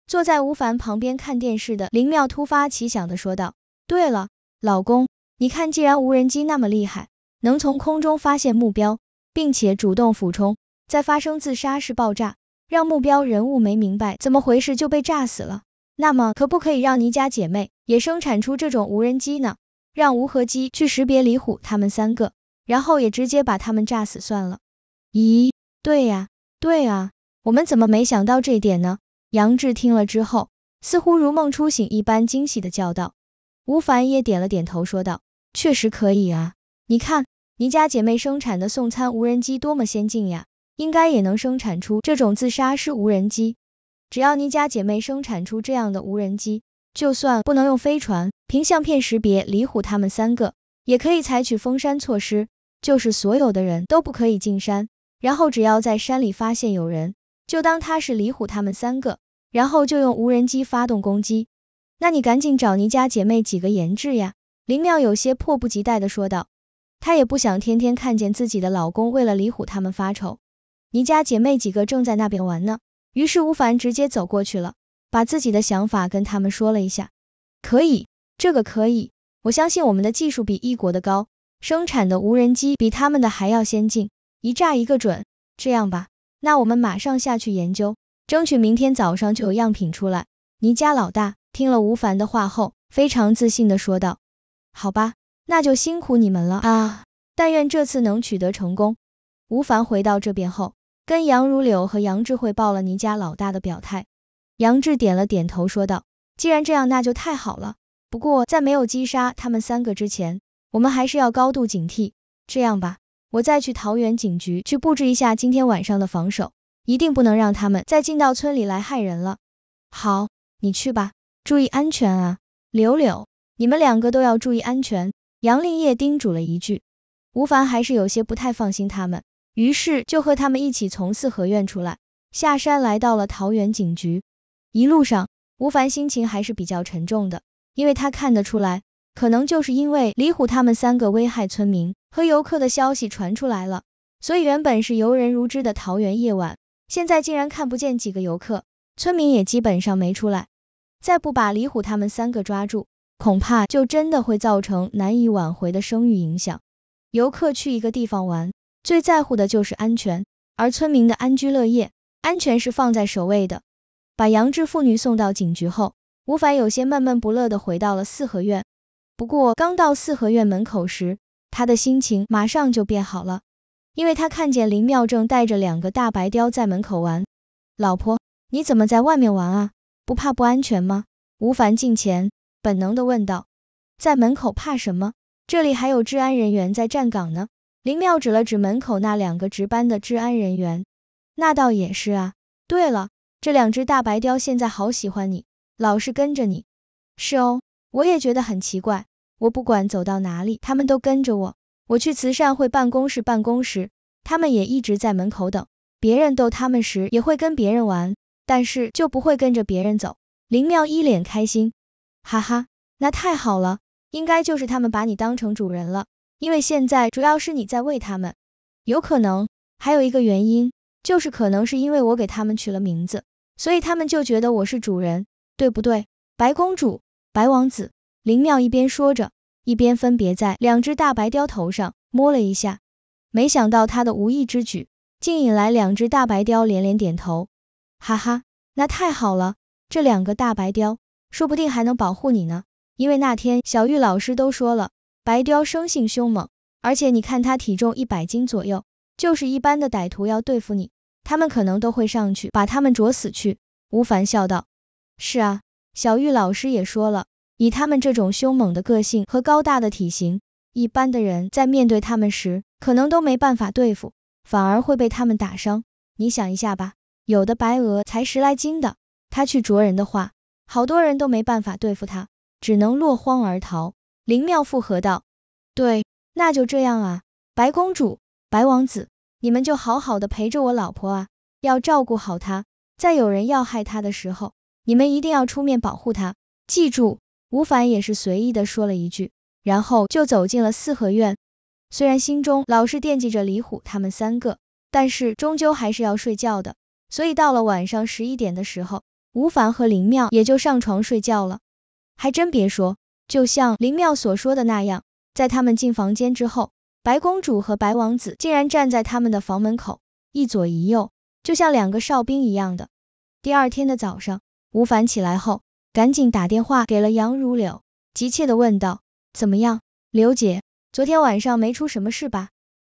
坐在吴凡旁边看电视的林妙突发奇想的说道：“对了，老公，你看既然无人机那么厉害，能从空中发现目标，并且主动俯冲。”在发生自杀式爆炸，让目标人物没明白怎么回事就被炸死了。那么可不可以让你家姐妹也生产出这种无人机呢？让无核机去识别李虎他们三个，然后也直接把他们炸死算了。咦，对呀，对啊，我们怎么没想到这点呢？杨志听了之后，似乎如梦初醒一般，惊喜的叫道。吴凡也点了点头，说道，确实可以啊，你看你家姐妹生产的送餐无人机多么先进呀。应该也能生产出这种自杀式无人机，只要倪家姐妹生产出这样的无人机，就算不能用飞船，凭相片识别李虎他们三个，也可以采取封山措施，就是所有的人都不可以进山，然后只要在山里发现有人，就当他是李虎他们三个，然后就用无人机发动攻击。那你赶紧找倪家姐妹几个研制呀！林妙有些迫不及待的说道，她也不想天天看见自己的老公为了李虎他们发愁。倪家姐妹几个正在那边玩呢，于是吴凡直接走过去了，把自己的想法跟他们说了一下。可以，这个可以，我相信我们的技术比一国的高，生产的无人机比他们的还要先进，一炸一个准。这样吧，那我们马上下去研究，争取明天早上就有样品出来。倪家老大听了吴凡的话后，非常自信的说道：“好吧，那就辛苦你们了啊，但愿这次能取得成功。”吴凡回到这边后。跟杨如柳和杨志汇报了倪家老大的表态，杨志点了点头，说道，既然这样，那就太好了。不过在没有击杀他们三个之前，我们还是要高度警惕。这样吧，我再去桃园警局去布置一下今天晚上的防守，一定不能让他们再进到村里来害人了。好，你去吧，注意安全啊，柳柳，你们两个都要注意安全。杨令业叮嘱了一句，吴凡还是有些不太放心他们。于是就和他们一起从四合院出来，下山来到了桃园警局。一路上，吴凡心情还是比较沉重的，因为他看得出来，可能就是因为李虎他们三个危害村民和游客的消息传出来了，所以原本是游人如织的桃园夜晚，现在竟然看不见几个游客，村民也基本上没出来。再不把李虎他们三个抓住，恐怕就真的会造成难以挽回的声誉影响。游客去一个地方玩。最在乎的就是安全，而村民的安居乐业，安全是放在首位的。把杨志妇女送到警局后，吴凡有些闷闷不乐的回到了四合院。不过刚到四合院门口时，他的心情马上就变好了，因为他看见林妙正带着两个大白貂在门口玩。老婆，你怎么在外面玩啊？不怕不安全吗？吴凡进前，本能的问道。在门口怕什么？这里还有治安人员在站岗呢。林妙指了指门口那两个值班的治安人员，那倒也是啊。对了，这两只大白雕现在好喜欢你，老是跟着你。是哦，我也觉得很奇怪，我不管走到哪里，它们都跟着我。我去慈善会办公室办公时，它们也一直在门口等。别人逗它们时，也会跟别人玩，但是就不会跟着别人走。林妙一脸开心，哈哈，那太好了，应该就是它们把你当成主人了。因为现在主要是你在喂它们，有可能还有一个原因，就是可能是因为我给他们取了名字，所以他们就觉得我是主人，对不对？白公主、白王子。林妙一边说着，一边分别在两只大白雕头上摸了一下。没想到她的无意之举，竟引来两只大白雕连连点头。哈哈，那太好了，这两个大白雕说不定还能保护你呢，因为那天小玉老师都说了。白雕生性凶猛，而且你看它体重一百斤左右，就是一般的歹徒要对付你，他们可能都会上去把他们啄死去。吴凡笑道：“是啊，小玉老师也说了，以他们这种凶猛的个性和高大的体型，一般的人在面对他们时，可能都没办法对付，反而会被他们打伤。你想一下吧，有的白鹅才十来斤的，它去啄人的话，好多人都没办法对付它，只能落荒而逃。”林妙附和道：“对，那就这样啊，白公主、白王子，你们就好好的陪着我老婆啊，要照顾好她。在有人要害她的时候，你们一定要出面保护她。记住。”吴凡也是随意的说了一句，然后就走进了四合院。虽然心中老是惦记着李虎他们三个，但是终究还是要睡觉的，所以到了晚上十一点的时候，吴凡和林妙也就上床睡觉了。还真别说。就像林妙所说的那样，在他们进房间之后，白公主和白王子竟然站在他们的房门口，一左一右，就像两个哨兵一样的。第二天的早上，吴凡起来后，赶紧打电话给了杨如柳，急切的问道：怎么样，刘姐，昨天晚上没出什么事吧？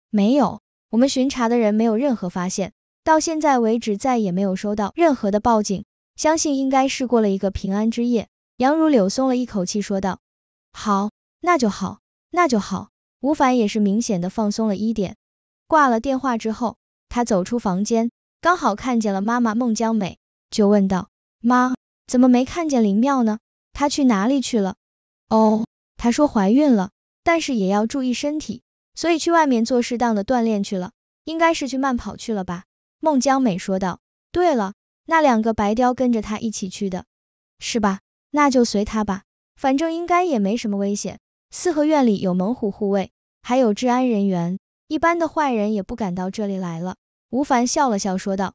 没有，我们巡查的人没有任何发现，到现在为止再也没有收到任何的报警，相信应该是过了一个平安之夜。杨如柳松了一口气说道。好，那就好，那就好。吴凡也是明显的放松了一点，挂了电话之后，他走出房间，刚好看见了妈妈孟姜美，就问道：妈，怎么没看见林妙呢？她去哪里去了？哦，她说怀孕了，但是也要注意身体，所以去外面做适当的锻炼去了，应该是去慢跑去了吧？孟姜美说道。对了，那两个白貂跟着她一起去的，是吧？那就随她吧。反正应该也没什么危险，四合院里有猛虎护卫，还有治安人员，一般的坏人也不敢到这里来了。吴凡笑了笑说道。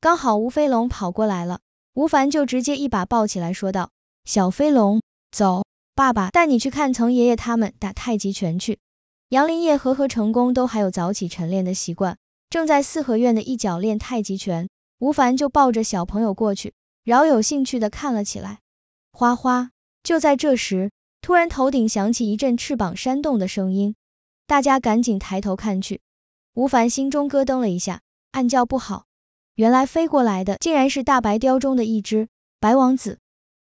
刚好吴飞龙跑过来了，吴凡就直接一把抱起来说道：“小飞龙，走，爸爸带你去看曾爷爷他们打太极拳去。”杨林业和何成功都还有早起晨练的习惯，正在四合院的一角练太极拳，吴凡就抱着小朋友过去，饶有兴趣的看了起来。花花。就在这时，突然头顶响起一阵翅膀扇动的声音，大家赶紧抬头看去。吴凡心中咯噔了一下，暗叫不好。原来飞过来的竟然是大白雕中的一只白王子。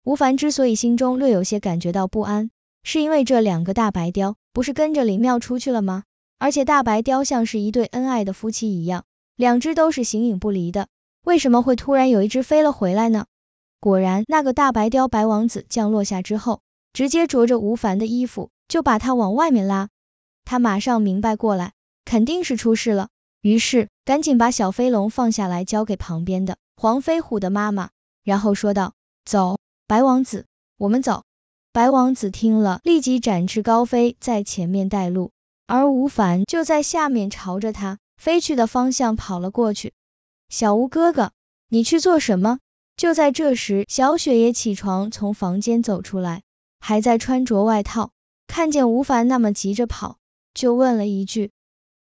吴凡之所以心中略有些感觉到不安，是因为这两个大白雕不是跟着林妙出去了吗？而且大白雕像是一对恩爱的夫妻一样，两只都是形影不离的，为什么会突然有一只飞了回来呢？果然，那个大白雕白王子降落下之后，直接啄着吴凡的衣服，就把他往外面拉。他马上明白过来，肯定是出事了，于是赶紧把小飞龙放下来，交给旁边的黄飞虎的妈妈，然后说道：“走，白王子，我们走。”白王子听了，立即展翅高飞，在前面带路，而吴凡就在下面朝着他飞去的方向跑了过去。“小吴哥哥，你去做什么？”就在这时，小雪也起床，从房间走出来，还在穿着外套。看见吴凡那么急着跑，就问了一句：“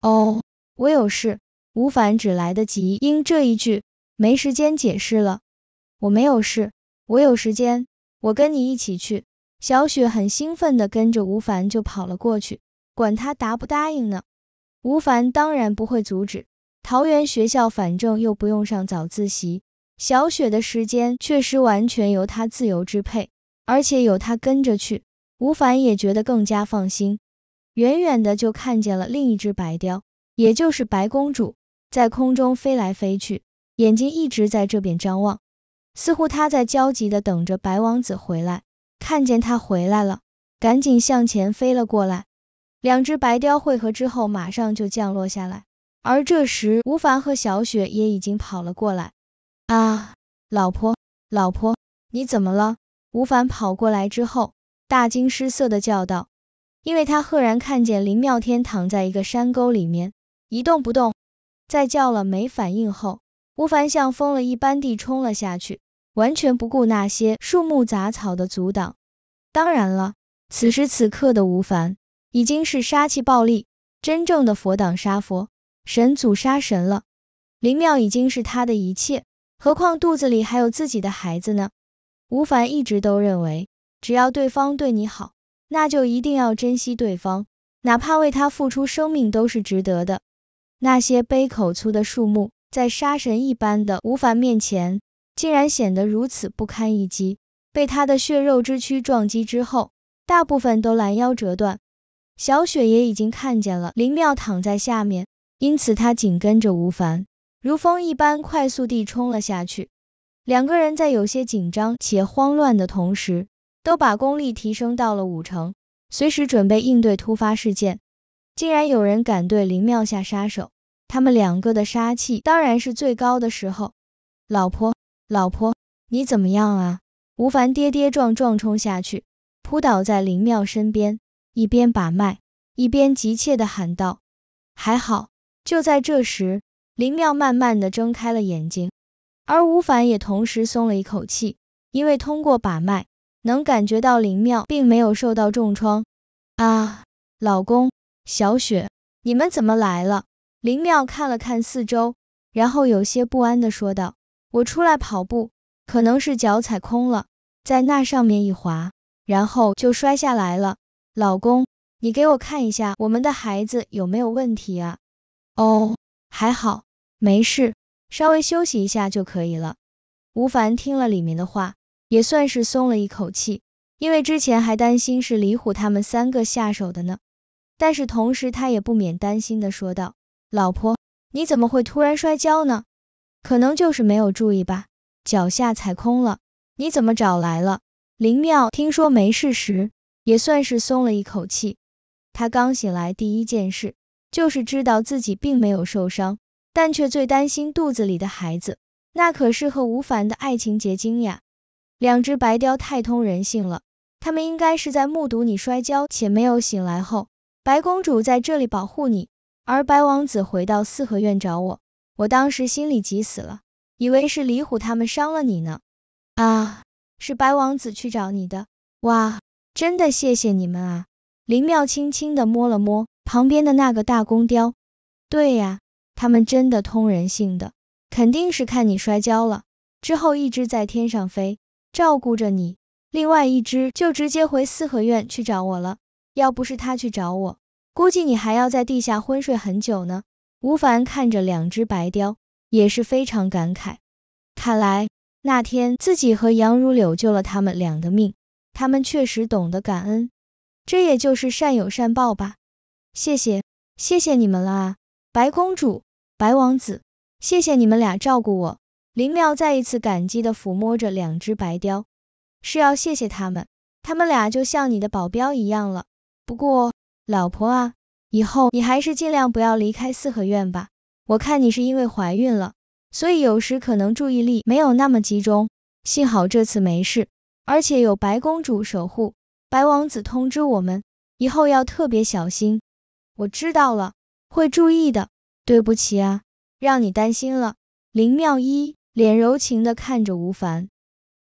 哦，我有事。”吴凡只来得及应这一句，没时间解释了。“我没有事，我有时间，我跟你一起去。”小雪很兴奋的跟着吴凡就跑了过去，管他答不答应呢。吴凡当然不会阻止，桃园学校反正又不用上早自习。小雪的时间确实完全由她自由支配，而且有她跟着去，吴凡也觉得更加放心。远远的就看见了另一只白雕，也就是白公主，在空中飞来飞去，眼睛一直在这边张望，似乎她在焦急的等着白王子回来。看见他回来了，赶紧向前飞了过来。两只白雕汇合之后，马上就降落下来，而这时吴凡和小雪也已经跑了过来。啊，老婆，老婆，你怎么了？吴凡跑过来之后，大惊失色地叫道，因为他赫然看见林妙天躺在一个山沟里面，一动不动。在叫了没反应后，吴凡像疯了一般地冲了下去，完全不顾那些树木杂草的阻挡。当然了，此时此刻的吴凡已经是杀气暴戾，真正的佛挡杀佛，神阻杀神了。林妙已经是他的一切。何况肚子里还有自己的孩子呢。吴凡一直都认为，只要对方对你好，那就一定要珍惜对方，哪怕为他付出生命都是值得的。那些杯口粗的树木，在杀神一般的吴凡面前，竟然显得如此不堪一击，被他的血肉之躯撞击之后，大部分都拦腰折断。小雪也已经看见了林妙躺在下面，因此她紧跟着吴凡。如风一般快速地冲了下去，两个人在有些紧张且慌乱的同时，都把功力提升到了五成，随时准备应对突发事件。竟然有人敢对林妙下杀手，他们两个的杀气当然是最高的时候。老婆，老婆，你怎么样啊？吴凡跌跌撞撞冲下去，扑倒在林妙身边，一边把脉，一边急切地喊道：“还好。”就在这时，林妙慢慢的睁开了眼睛，而吴凡也同时松了一口气，因为通过把脉，能感觉到林妙并没有受到重创。啊，老公，小雪，你们怎么来了？林妙看了看四周，然后有些不安的说道：“我出来跑步，可能是脚踩空了，在那上面一滑，然后就摔下来了。老公，你给我看一下我们的孩子有没有问题啊？”哦。还好，没事，稍微休息一下就可以了。吴凡听了里面的话，也算是松了一口气，因为之前还担心是李虎他们三个下手的呢。但是同时他也不免担心的说道：“老婆，你怎么会突然摔跤呢？可能就是没有注意吧，脚下踩空了。你怎么找来了？”林妙听说没事时，也算是松了一口气。他刚醒来第一件事。就是知道自己并没有受伤，但却最担心肚子里的孩子，那可是和吴凡的爱情结晶呀。两只白雕太通人性了，他们应该是在目睹你摔跤且没有醒来后，白公主在这里保护你，而白王子回到四合院找我。我当时心里急死了，以为是李虎他们伤了你呢。啊，是白王子去找你的。哇，真的谢谢你们啊！林妙轻轻的摸了摸。旁边的那个大公雕，对呀，他们真的通人性的，肯定是看你摔跤了，之后一直在天上飞，照顾着你。另外一只就直接回四合院去找我了。要不是他去找我，估计你还要在地下昏睡很久呢。吴凡看着两只白雕，也是非常感慨。看来那天自己和杨如柳救了他们两个命，他们确实懂得感恩，这也就是善有善报吧。谢谢，谢谢你们啦，白公主、白王子，谢谢你们俩照顾我。林妙再一次感激的抚摸着两只白貂，是要谢谢他们，他们俩就像你的保镖一样了。不过，老婆啊，以后你还是尽量不要离开四合院吧，我看你是因为怀孕了，所以有时可能注意力没有那么集中，幸好这次没事，而且有白公主守护，白王子通知我们，以后要特别小心。我知道了，会注意的。对不起啊，让你担心了。林妙一脸柔情的看着吴凡，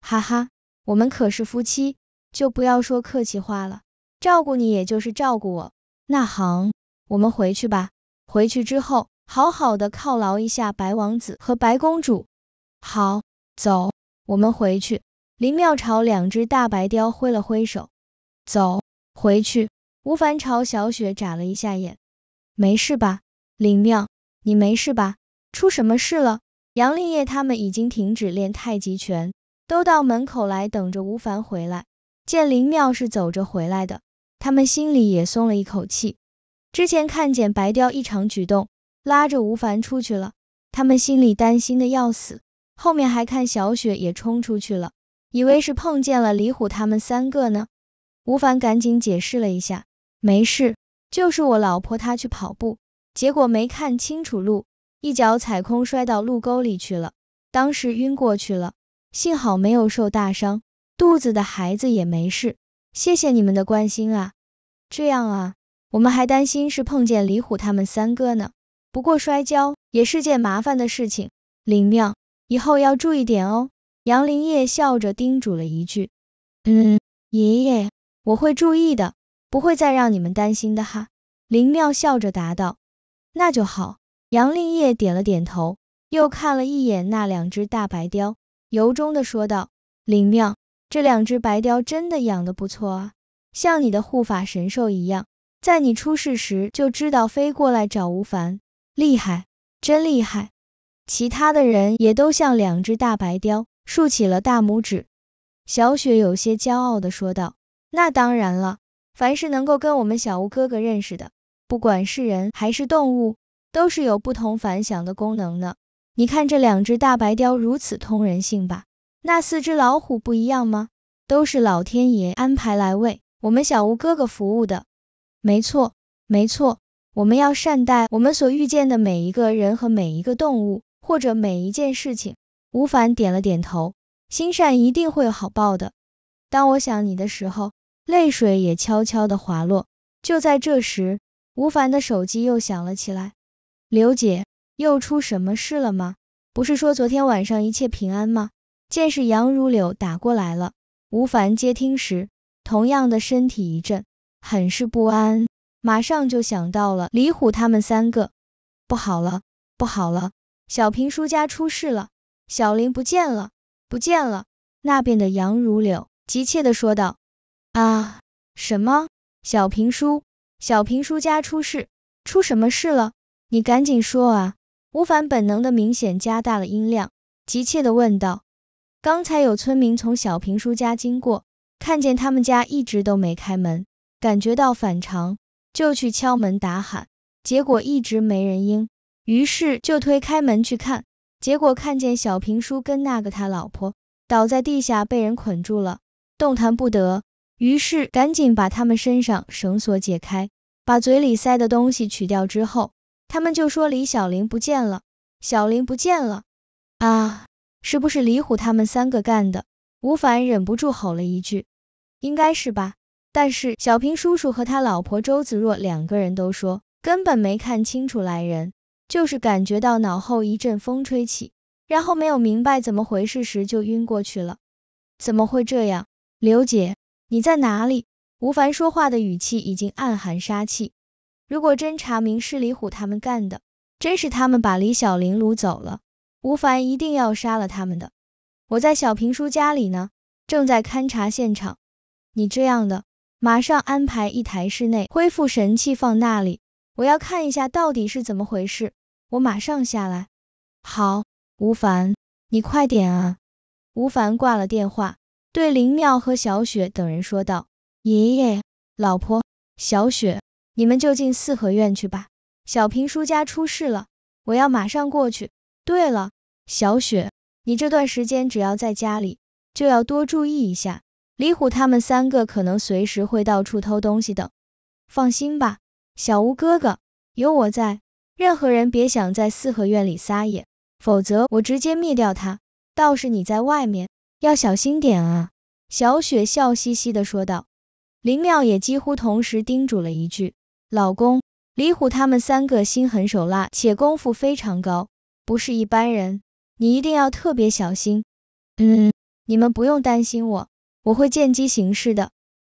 哈哈，我们可是夫妻，就不要说客气话了。照顾你也就是照顾我。那行，我们回去吧。回去之后，好好的犒劳一下白王子和白公主。好，走，我们回去。林妙朝两只大白雕挥了挥手，走，回去。吴凡朝小雪眨了一下眼，没事吧，林妙，你没事吧？出什么事了？杨立业他们已经停止练太极拳，都到门口来等着吴凡回来。见林妙是走着回来的，他们心里也松了一口气。之前看见白雕异常举动，拉着吴凡出去了，他们心里担心的要死。后面还看小雪也冲出去了，以为是碰见了李虎他们三个呢。吴凡赶紧解释了一下。没事，就是我老婆她去跑步，结果没看清楚路，一脚踩空摔到路沟里去了，当时晕过去了，幸好没有受大伤，肚子的孩子也没事，谢谢你们的关心啊。这样啊，我们还担心是碰见李虎他们三哥呢，不过摔跤也是件麻烦的事情，林妙，以后要注意点哦。杨林业笑着叮嘱了一句。嗯，爷爷，我会注意的。不会再让你们担心的哈，林妙笑着答道。那就好，杨令业点了点头，又看了一眼那两只大白雕，由衷的说道：“林妙，这两只白雕真的养的不错啊，像你的护法神兽一样，在你出事时就知道飞过来找吴凡，厉害，真厉害。”其他的人也都向两只大白雕竖起了大拇指。小雪有些骄傲的说道：“那当然了。”凡是能够跟我们小吴哥哥认识的，不管是人还是动物，都是有不同凡响的功能呢。你看这两只大白雕如此通人性吧，那四只老虎不一样吗？都是老天爷安排来为我们小吴哥哥服务的。没错，没错，我们要善待我们所遇见的每一个人和每一个动物，或者每一件事情。吴凡点了点头，心善一定会有好报的。当我想你的时候。泪水也悄悄的滑落。就在这时，吴凡的手机又响了起来。刘姐，又出什么事了吗？不是说昨天晚上一切平安吗？见是杨如柳打过来了。吴凡接听时，同样的身体一震，很是不安，马上就想到了李虎他们三个。不好了，不好了，小平叔家出事了，小林不见了，不见了。那边的杨如柳急切的说道。啊，什么小平叔，小平叔家出事，出什么事了？你赶紧说啊！吴凡本能的明显加大了音量，急切的问道。刚才有村民从小平叔家经过，看见他们家一直都没开门，感觉到反常，就去敲门打喊，结果一直没人应，于是就推开门去看，结果看见小平叔跟那个他老婆倒在地下，被人捆住了，动弹不得。于是赶紧把他们身上绳索解开，把嘴里塞的东西取掉之后，他们就说李小玲不见了，小玲不见了啊！是不是李虎他们三个干的？吴凡忍不住吼了一句，应该是吧。但是小平叔叔和他老婆周子若两个人都说根本没看清楚来人，就是感觉到脑后一阵风吹起，然后没有明白怎么回事时就晕过去了。怎么会这样？刘姐。你在哪里？吴凡说话的语气已经暗含杀气。如果真查明是李虎他们干的，真是他们把李小玲掳走了，吴凡一定要杀了他们的。我在小平叔家里呢，正在勘察现场。你这样的，马上安排一台室内恢复神器放那里，我要看一下到底是怎么回事。我马上下来。好，吴凡，你快点啊。吴凡挂了电话。对林妙和小雪等人说道：“爷爷，老婆，小雪，你们就进四合院去吧。小平叔家出事了，我要马上过去。对了，小雪，你这段时间只要在家里，就要多注意一下。李虎他们三个可能随时会到处偷东西的。放心吧，小吴哥哥，有我在，任何人别想在四合院里撒野，否则我直接灭掉他。倒是你在外面。”要小心点啊！小雪笑嘻嘻的说道。林妙也几乎同时叮嘱了一句：“老公，李虎他们三个心狠手辣，且功夫非常高，不是一般人，你一定要特别小心。”嗯，你们不用担心我，我会见机行事的。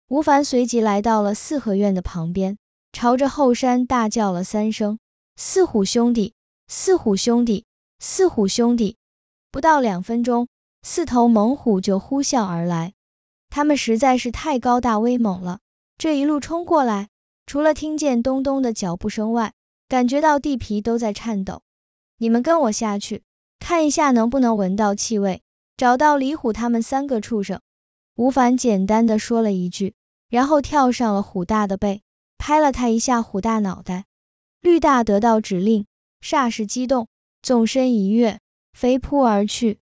吴凡随即来到了四合院的旁边，朝着后山大叫了三声：“四虎兄弟，四虎兄弟，四虎兄弟！”不到两分钟。四头猛虎就呼啸而来，它们实在是太高大威猛了，这一路冲过来，除了听见咚咚的脚步声外，感觉到地皮都在颤抖。你们跟我下去，看一下能不能闻到气味，找到李虎他们三个畜生。吴凡简单的说了一句，然后跳上了虎大的背，拍了他一下虎大脑袋。绿大得到指令，霎时激动，纵身一跃，飞扑而去。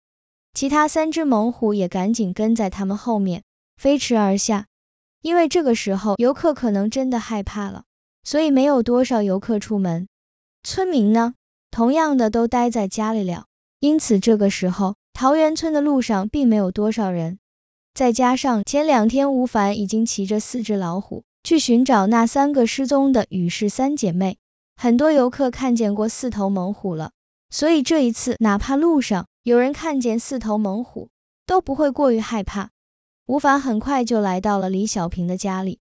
其他三只猛虎也赶紧跟在他们后面飞驰而下，因为这个时候游客可能真的害怕了，所以没有多少游客出门。村民呢，同样的都待在家里了，因此这个时候桃源村的路上并没有多少人。再加上前两天吴凡已经骑着四只老虎去寻找那三个失踪的雨氏三姐妹，很多游客看见过四头猛虎了，所以这一次哪怕路上。有人看见四头猛虎都不会过于害怕。吴凡很快就来到了李小平的家里，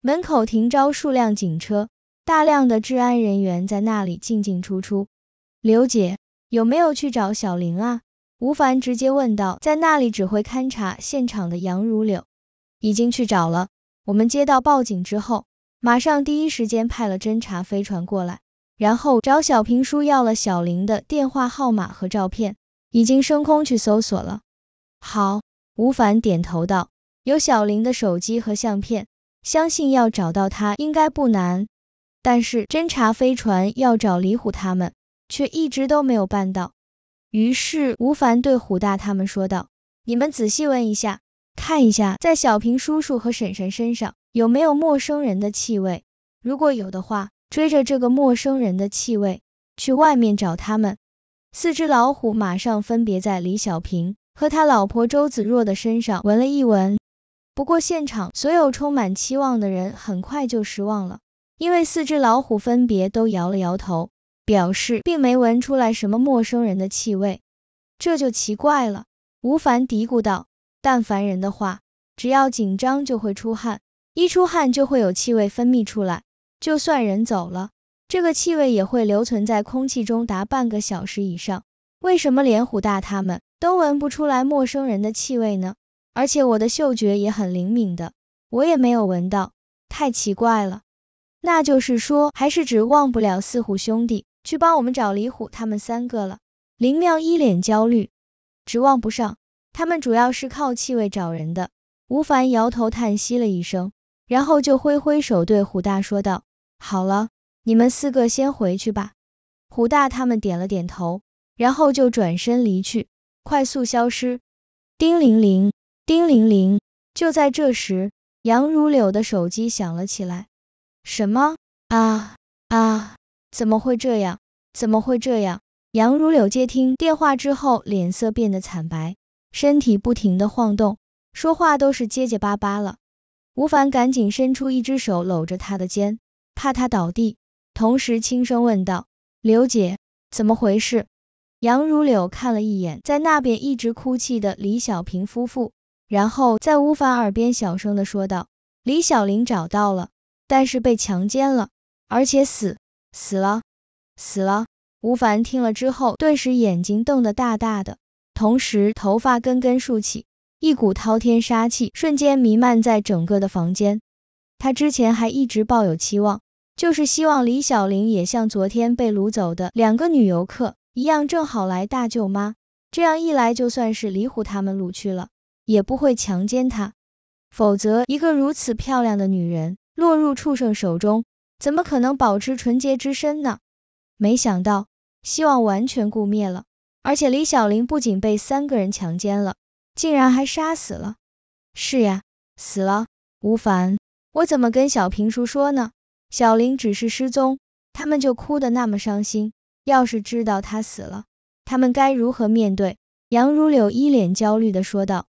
门口停着数辆警车，大量的治安人员在那里进进出出。刘姐有没有去找小林啊？吴凡直接问道。在那里指挥勘察现场的杨如柳已经去找了。我们接到报警之后，马上第一时间派了侦查飞船过来，然后找小平叔要了小林的电话号码和照片。已经升空去搜索了。好，吴凡点头道：“有小林的手机和相片，相信要找到他应该不难。但是侦查飞船要找李虎他们，却一直都没有办到。”于是吴凡对虎大他们说道：“你们仔细问一下，看一下在小平叔叔和婶婶身上有没有陌生人的气味，如果有的话，追着这个陌生人的气味去外面找他们。”四只老虎马上分别在李小平和他老婆周子若的身上闻了一闻，不过现场所有充满期望的人很快就失望了，因为四只老虎分别都摇了摇头，表示并没闻出来什么陌生人的气味。这就奇怪了，吴凡嘀咕道，但凡人的话，只要紧张就会出汗，一出汗就会有气味分泌出来，就算人走了。这个气味也会留存在空气中达半个小时以上。为什么连虎大他们都闻不出来陌生人的气味呢？而且我的嗅觉也很灵敏的，我也没有闻到，太奇怪了。那就是说，还是指望不了四虎兄弟去帮我们找李虎他们三个了。林妙一脸焦虑，指望不上，他们主要是靠气味找人的。吴凡摇头叹息了一声，然后就挥挥手对虎大说道：“好了。”你们四个先回去吧。胡大他们点了点头，然后就转身离去，快速消失。叮铃铃，叮铃铃。就在这时，杨如柳的手机响了起来。什么？啊啊！怎么会这样？怎么会这样？杨如柳接听电话之后，脸色变得惨白，身体不停的晃动，说话都是结结巴巴了。吴凡赶紧伸出一只手搂着他的肩，怕他倒地。同时轻声问道：“刘姐，怎么回事？”杨如柳看了一眼在那边一直哭泣的李小平夫妇，然后在吴凡耳边小声的说道：“李小玲找到了，但是被强奸了，而且死死了死了。”吴凡听了之后，顿时眼睛瞪得大大的，同时头发根根竖起，一股滔天杀气瞬间弥漫在整个的房间。他之前还一直抱有期望。就是希望李小玲也像昨天被掳走的两个女游客一样，正好来大舅妈，这样一来就算是李虎他们掳去了，也不会强奸她。否则一个如此漂亮的女人落入畜生手中，怎么可能保持纯洁之身呢？没想到希望完全故灭了，而且李小玲不仅被三个人强奸了，竟然还杀死了。是呀，死了。吴凡，我怎么跟小平叔说呢？小林只是失踪，他们就哭得那么伤心。要是知道他死了，他们该如何面对？杨如柳一脸焦虑的说道：“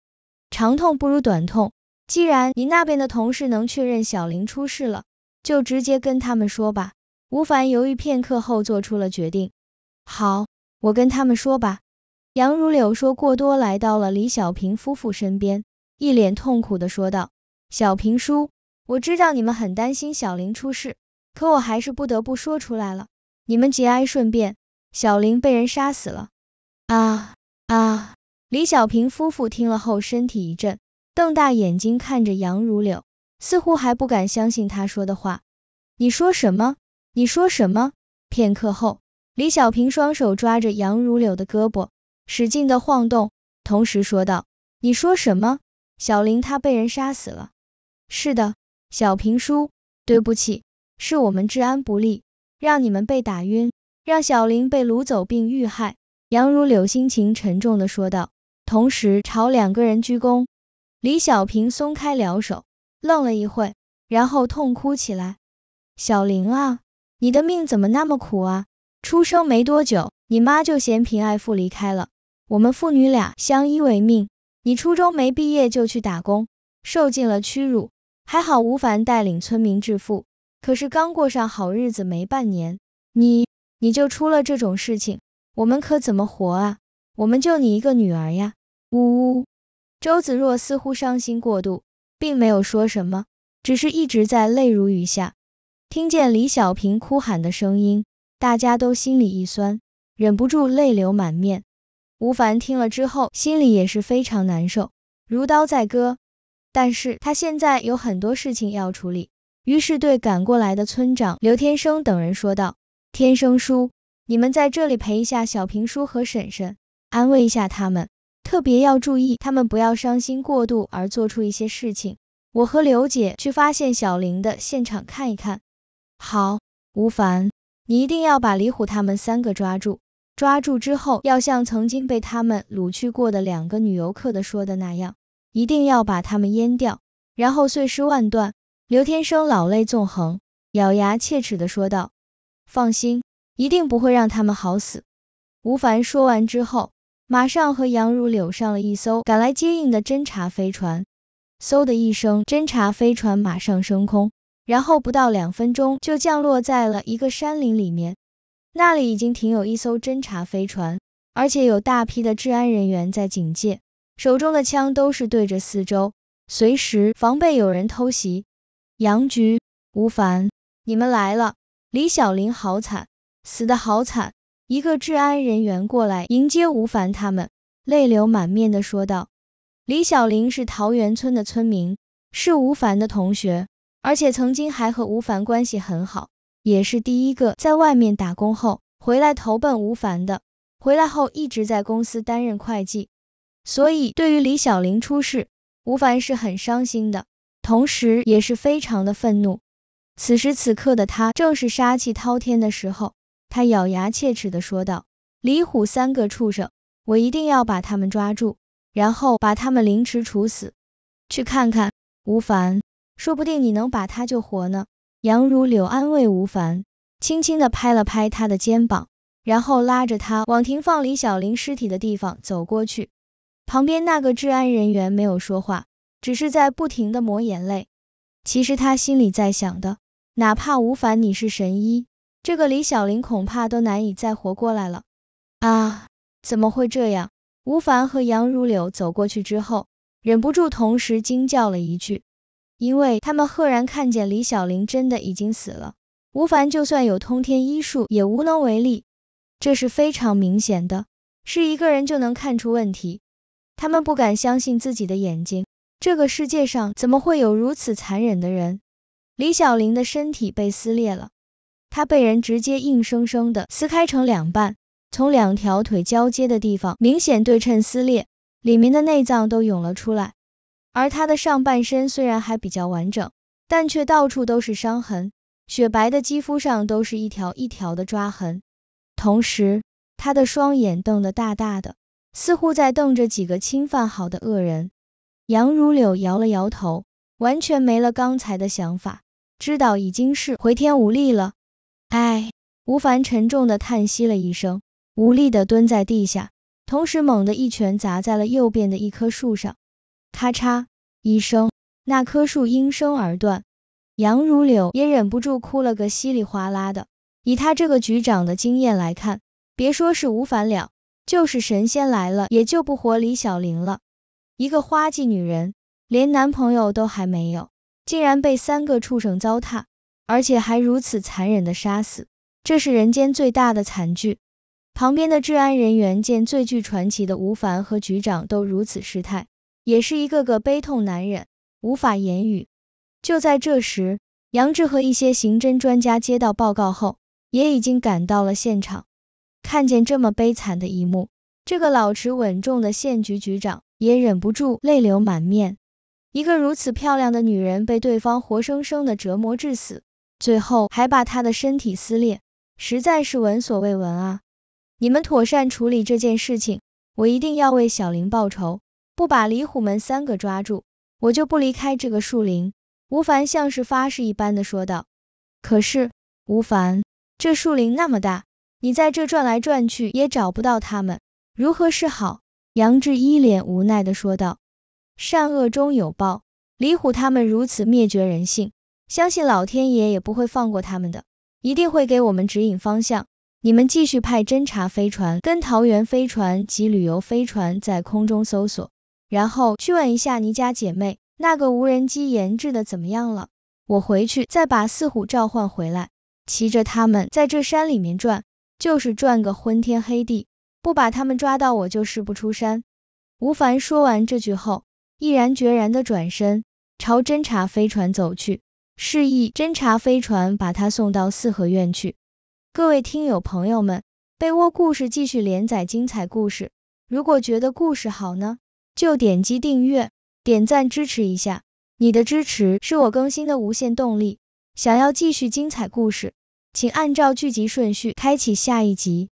长痛不如短痛，既然你那边的同事能确认小林出事了，就直接跟他们说吧。”吴凡犹豫片刻后做出了决定：“好，我跟他们说吧。”杨如柳说过多来到了李小平夫妇身边，一脸痛苦的说道：“小平叔。”我知道你们很担心小林出事，可我还是不得不说出来了。你们节哀顺变，小林被人杀死了。啊啊！李小平夫妇听了后身体一震，瞪大眼睛看着杨如柳，似乎还不敢相信他说的话。你说什么？你说什么？片刻后，李小平双手抓着杨如柳的胳膊，使劲的晃动，同时说道：“你说什么？小林他被人杀死了。是的。”小平叔，对不起，是我们治安不力，让你们被打晕，让小林被掳走并遇害。杨如柳心情沉重的说道，同时朝两个人鞠躬。李小平松开了手，愣了一会，然后痛哭起来。小林啊，你的命怎么那么苦啊？出生没多久，你妈就嫌贫爱富离开了，我们父女俩相依为命。你初中没毕业就去打工，受尽了屈辱。还好吴凡带领村民致富，可是刚过上好日子没半年，你你就出了这种事情，我们可怎么活啊？我们就你一个女儿呀，呜呜。周子若似乎伤心过度，并没有说什么，只是一直在泪如雨下。听见李小平哭喊的声音，大家都心里一酸，忍不住泪流满面。吴凡听了之后，心里也是非常难受，如刀在割。但是他现在有很多事情要处理，于是对赶过来的村长刘天生等人说道：“天生叔，你们在这里陪一下小平叔和婶婶，安慰一下他们，特别要注意他们不要伤心过度而做出一些事情。我和刘姐去发现小玲的现场看一看。”好，吴凡，你一定要把李虎他们三个抓住，抓住之后要像曾经被他们掳去过的两个女游客的说的那样。一定要把他们淹掉，然后碎尸万段！刘天生老泪纵横，咬牙切齿的说道：“放心，一定不会让他们好死。”吴凡说完之后，马上和杨如柳上了一艘赶来接应的侦察飞船。嗖的一声，侦察飞船马上升空，然后不到两分钟就降落在了一个山林里面。那里已经停有一艘侦察飞船，而且有大批的治安人员在警戒。手中的枪都是对着四周，随时防备有人偷袭。杨菊、吴凡，你们来了。李小林好惨，死的好惨。一个治安人员过来迎接吴凡他们，泪流满面的说道：“李小林是桃源村的村民，是吴凡的同学，而且曾经还和吴凡关系很好，也是第一个在外面打工后回来投奔吴凡的。回来后一直在公司担任会计。”所以对于李小玲出事，吴凡是很伤心的，同时也是非常的愤怒。此时此刻的他正是杀气滔天的时候，他咬牙切齿的说道：“李虎三个畜生，我一定要把他们抓住，然后把他们凌迟处死。去看看吴凡，说不定你能把他救活呢。”杨如柳安慰吴凡，轻轻的拍了拍他的肩膀，然后拉着他往停放李小玲尸体的地方走过去。旁边那个治安人员没有说话，只是在不停的抹眼泪。其实他心里在想的，哪怕吴凡你是神医，这个李小林恐怕都难以再活过来了啊！怎么会这样？吴凡和杨如柳走过去之后，忍不住同时惊叫了一句，因为他们赫然看见李小林真的已经死了。吴凡就算有通天医术，也无能为力，这是非常明显的，是一个人就能看出问题。他们不敢相信自己的眼睛，这个世界上怎么会有如此残忍的人？李小玲的身体被撕裂了，她被人直接硬生生的撕开成两半，从两条腿交接的地方明显对称撕裂，里面的内脏都涌了出来。而她的上半身虽然还比较完整，但却到处都是伤痕，雪白的肌肤上都是一条一条的抓痕，同时她的双眼瞪得大大的。似乎在瞪着几个侵犯好的恶人，杨如柳摇了摇头，完全没了刚才的想法，知道已经是回天无力了。唉，吴凡沉重的叹息了一声，无力的蹲在地下，同时猛地一拳砸在了右边的一棵树上，咔嚓一声，那棵树应声而断。杨如柳也忍不住哭了个稀里哗啦的。以他这个局长的经验来看，别说是吴凡了。就是神仙来了也救不活李小玲了，一个花季女人，连男朋友都还没有，竟然被三个畜生糟蹋，而且还如此残忍的杀死，这是人间最大的惨剧。旁边的治安人员见最具传奇的吴凡和局长都如此失态，也是一个个悲痛难忍，无法言语。就在这时，杨志和一些刑侦专家接到报告后，也已经赶到了现场。看见这么悲惨的一幕，这个老实稳重的县局局长也忍不住泪流满面。一个如此漂亮的女人被对方活生生的折磨致死，最后还把她的身体撕裂，实在是闻所未闻啊！你们妥善处理这件事情，我一定要为小林报仇，不把李虎门三个抓住，我就不离开这个树林。吴凡像是发誓一般的说道。可是，吴凡，这树林那么大。你在这转来转去也找不到他们，如何是好？杨志一脸无奈的说道。善恶终有报，李虎他们如此灭绝人性，相信老天爷也不会放过他们的，一定会给我们指引方向。你们继续派侦察飞船、跟桃园飞船及旅游飞船在空中搜索，然后去问一下你家姐妹那个无人机研制的怎么样了。我回去再把四虎召唤回来，骑着他们在这山里面转。就是赚个昏天黑地，不把他们抓到，我就是不出山。吴凡说完这句后，毅然决然的转身朝侦察飞船走去，示意侦察飞船把他送到四合院去。各位听友朋友们，被窝故事继续连载精彩故事，如果觉得故事好呢，就点击订阅、点赞支持一下，你的支持是我更新的无限动力。想要继续精彩故事。请按照剧集顺序开启下一集。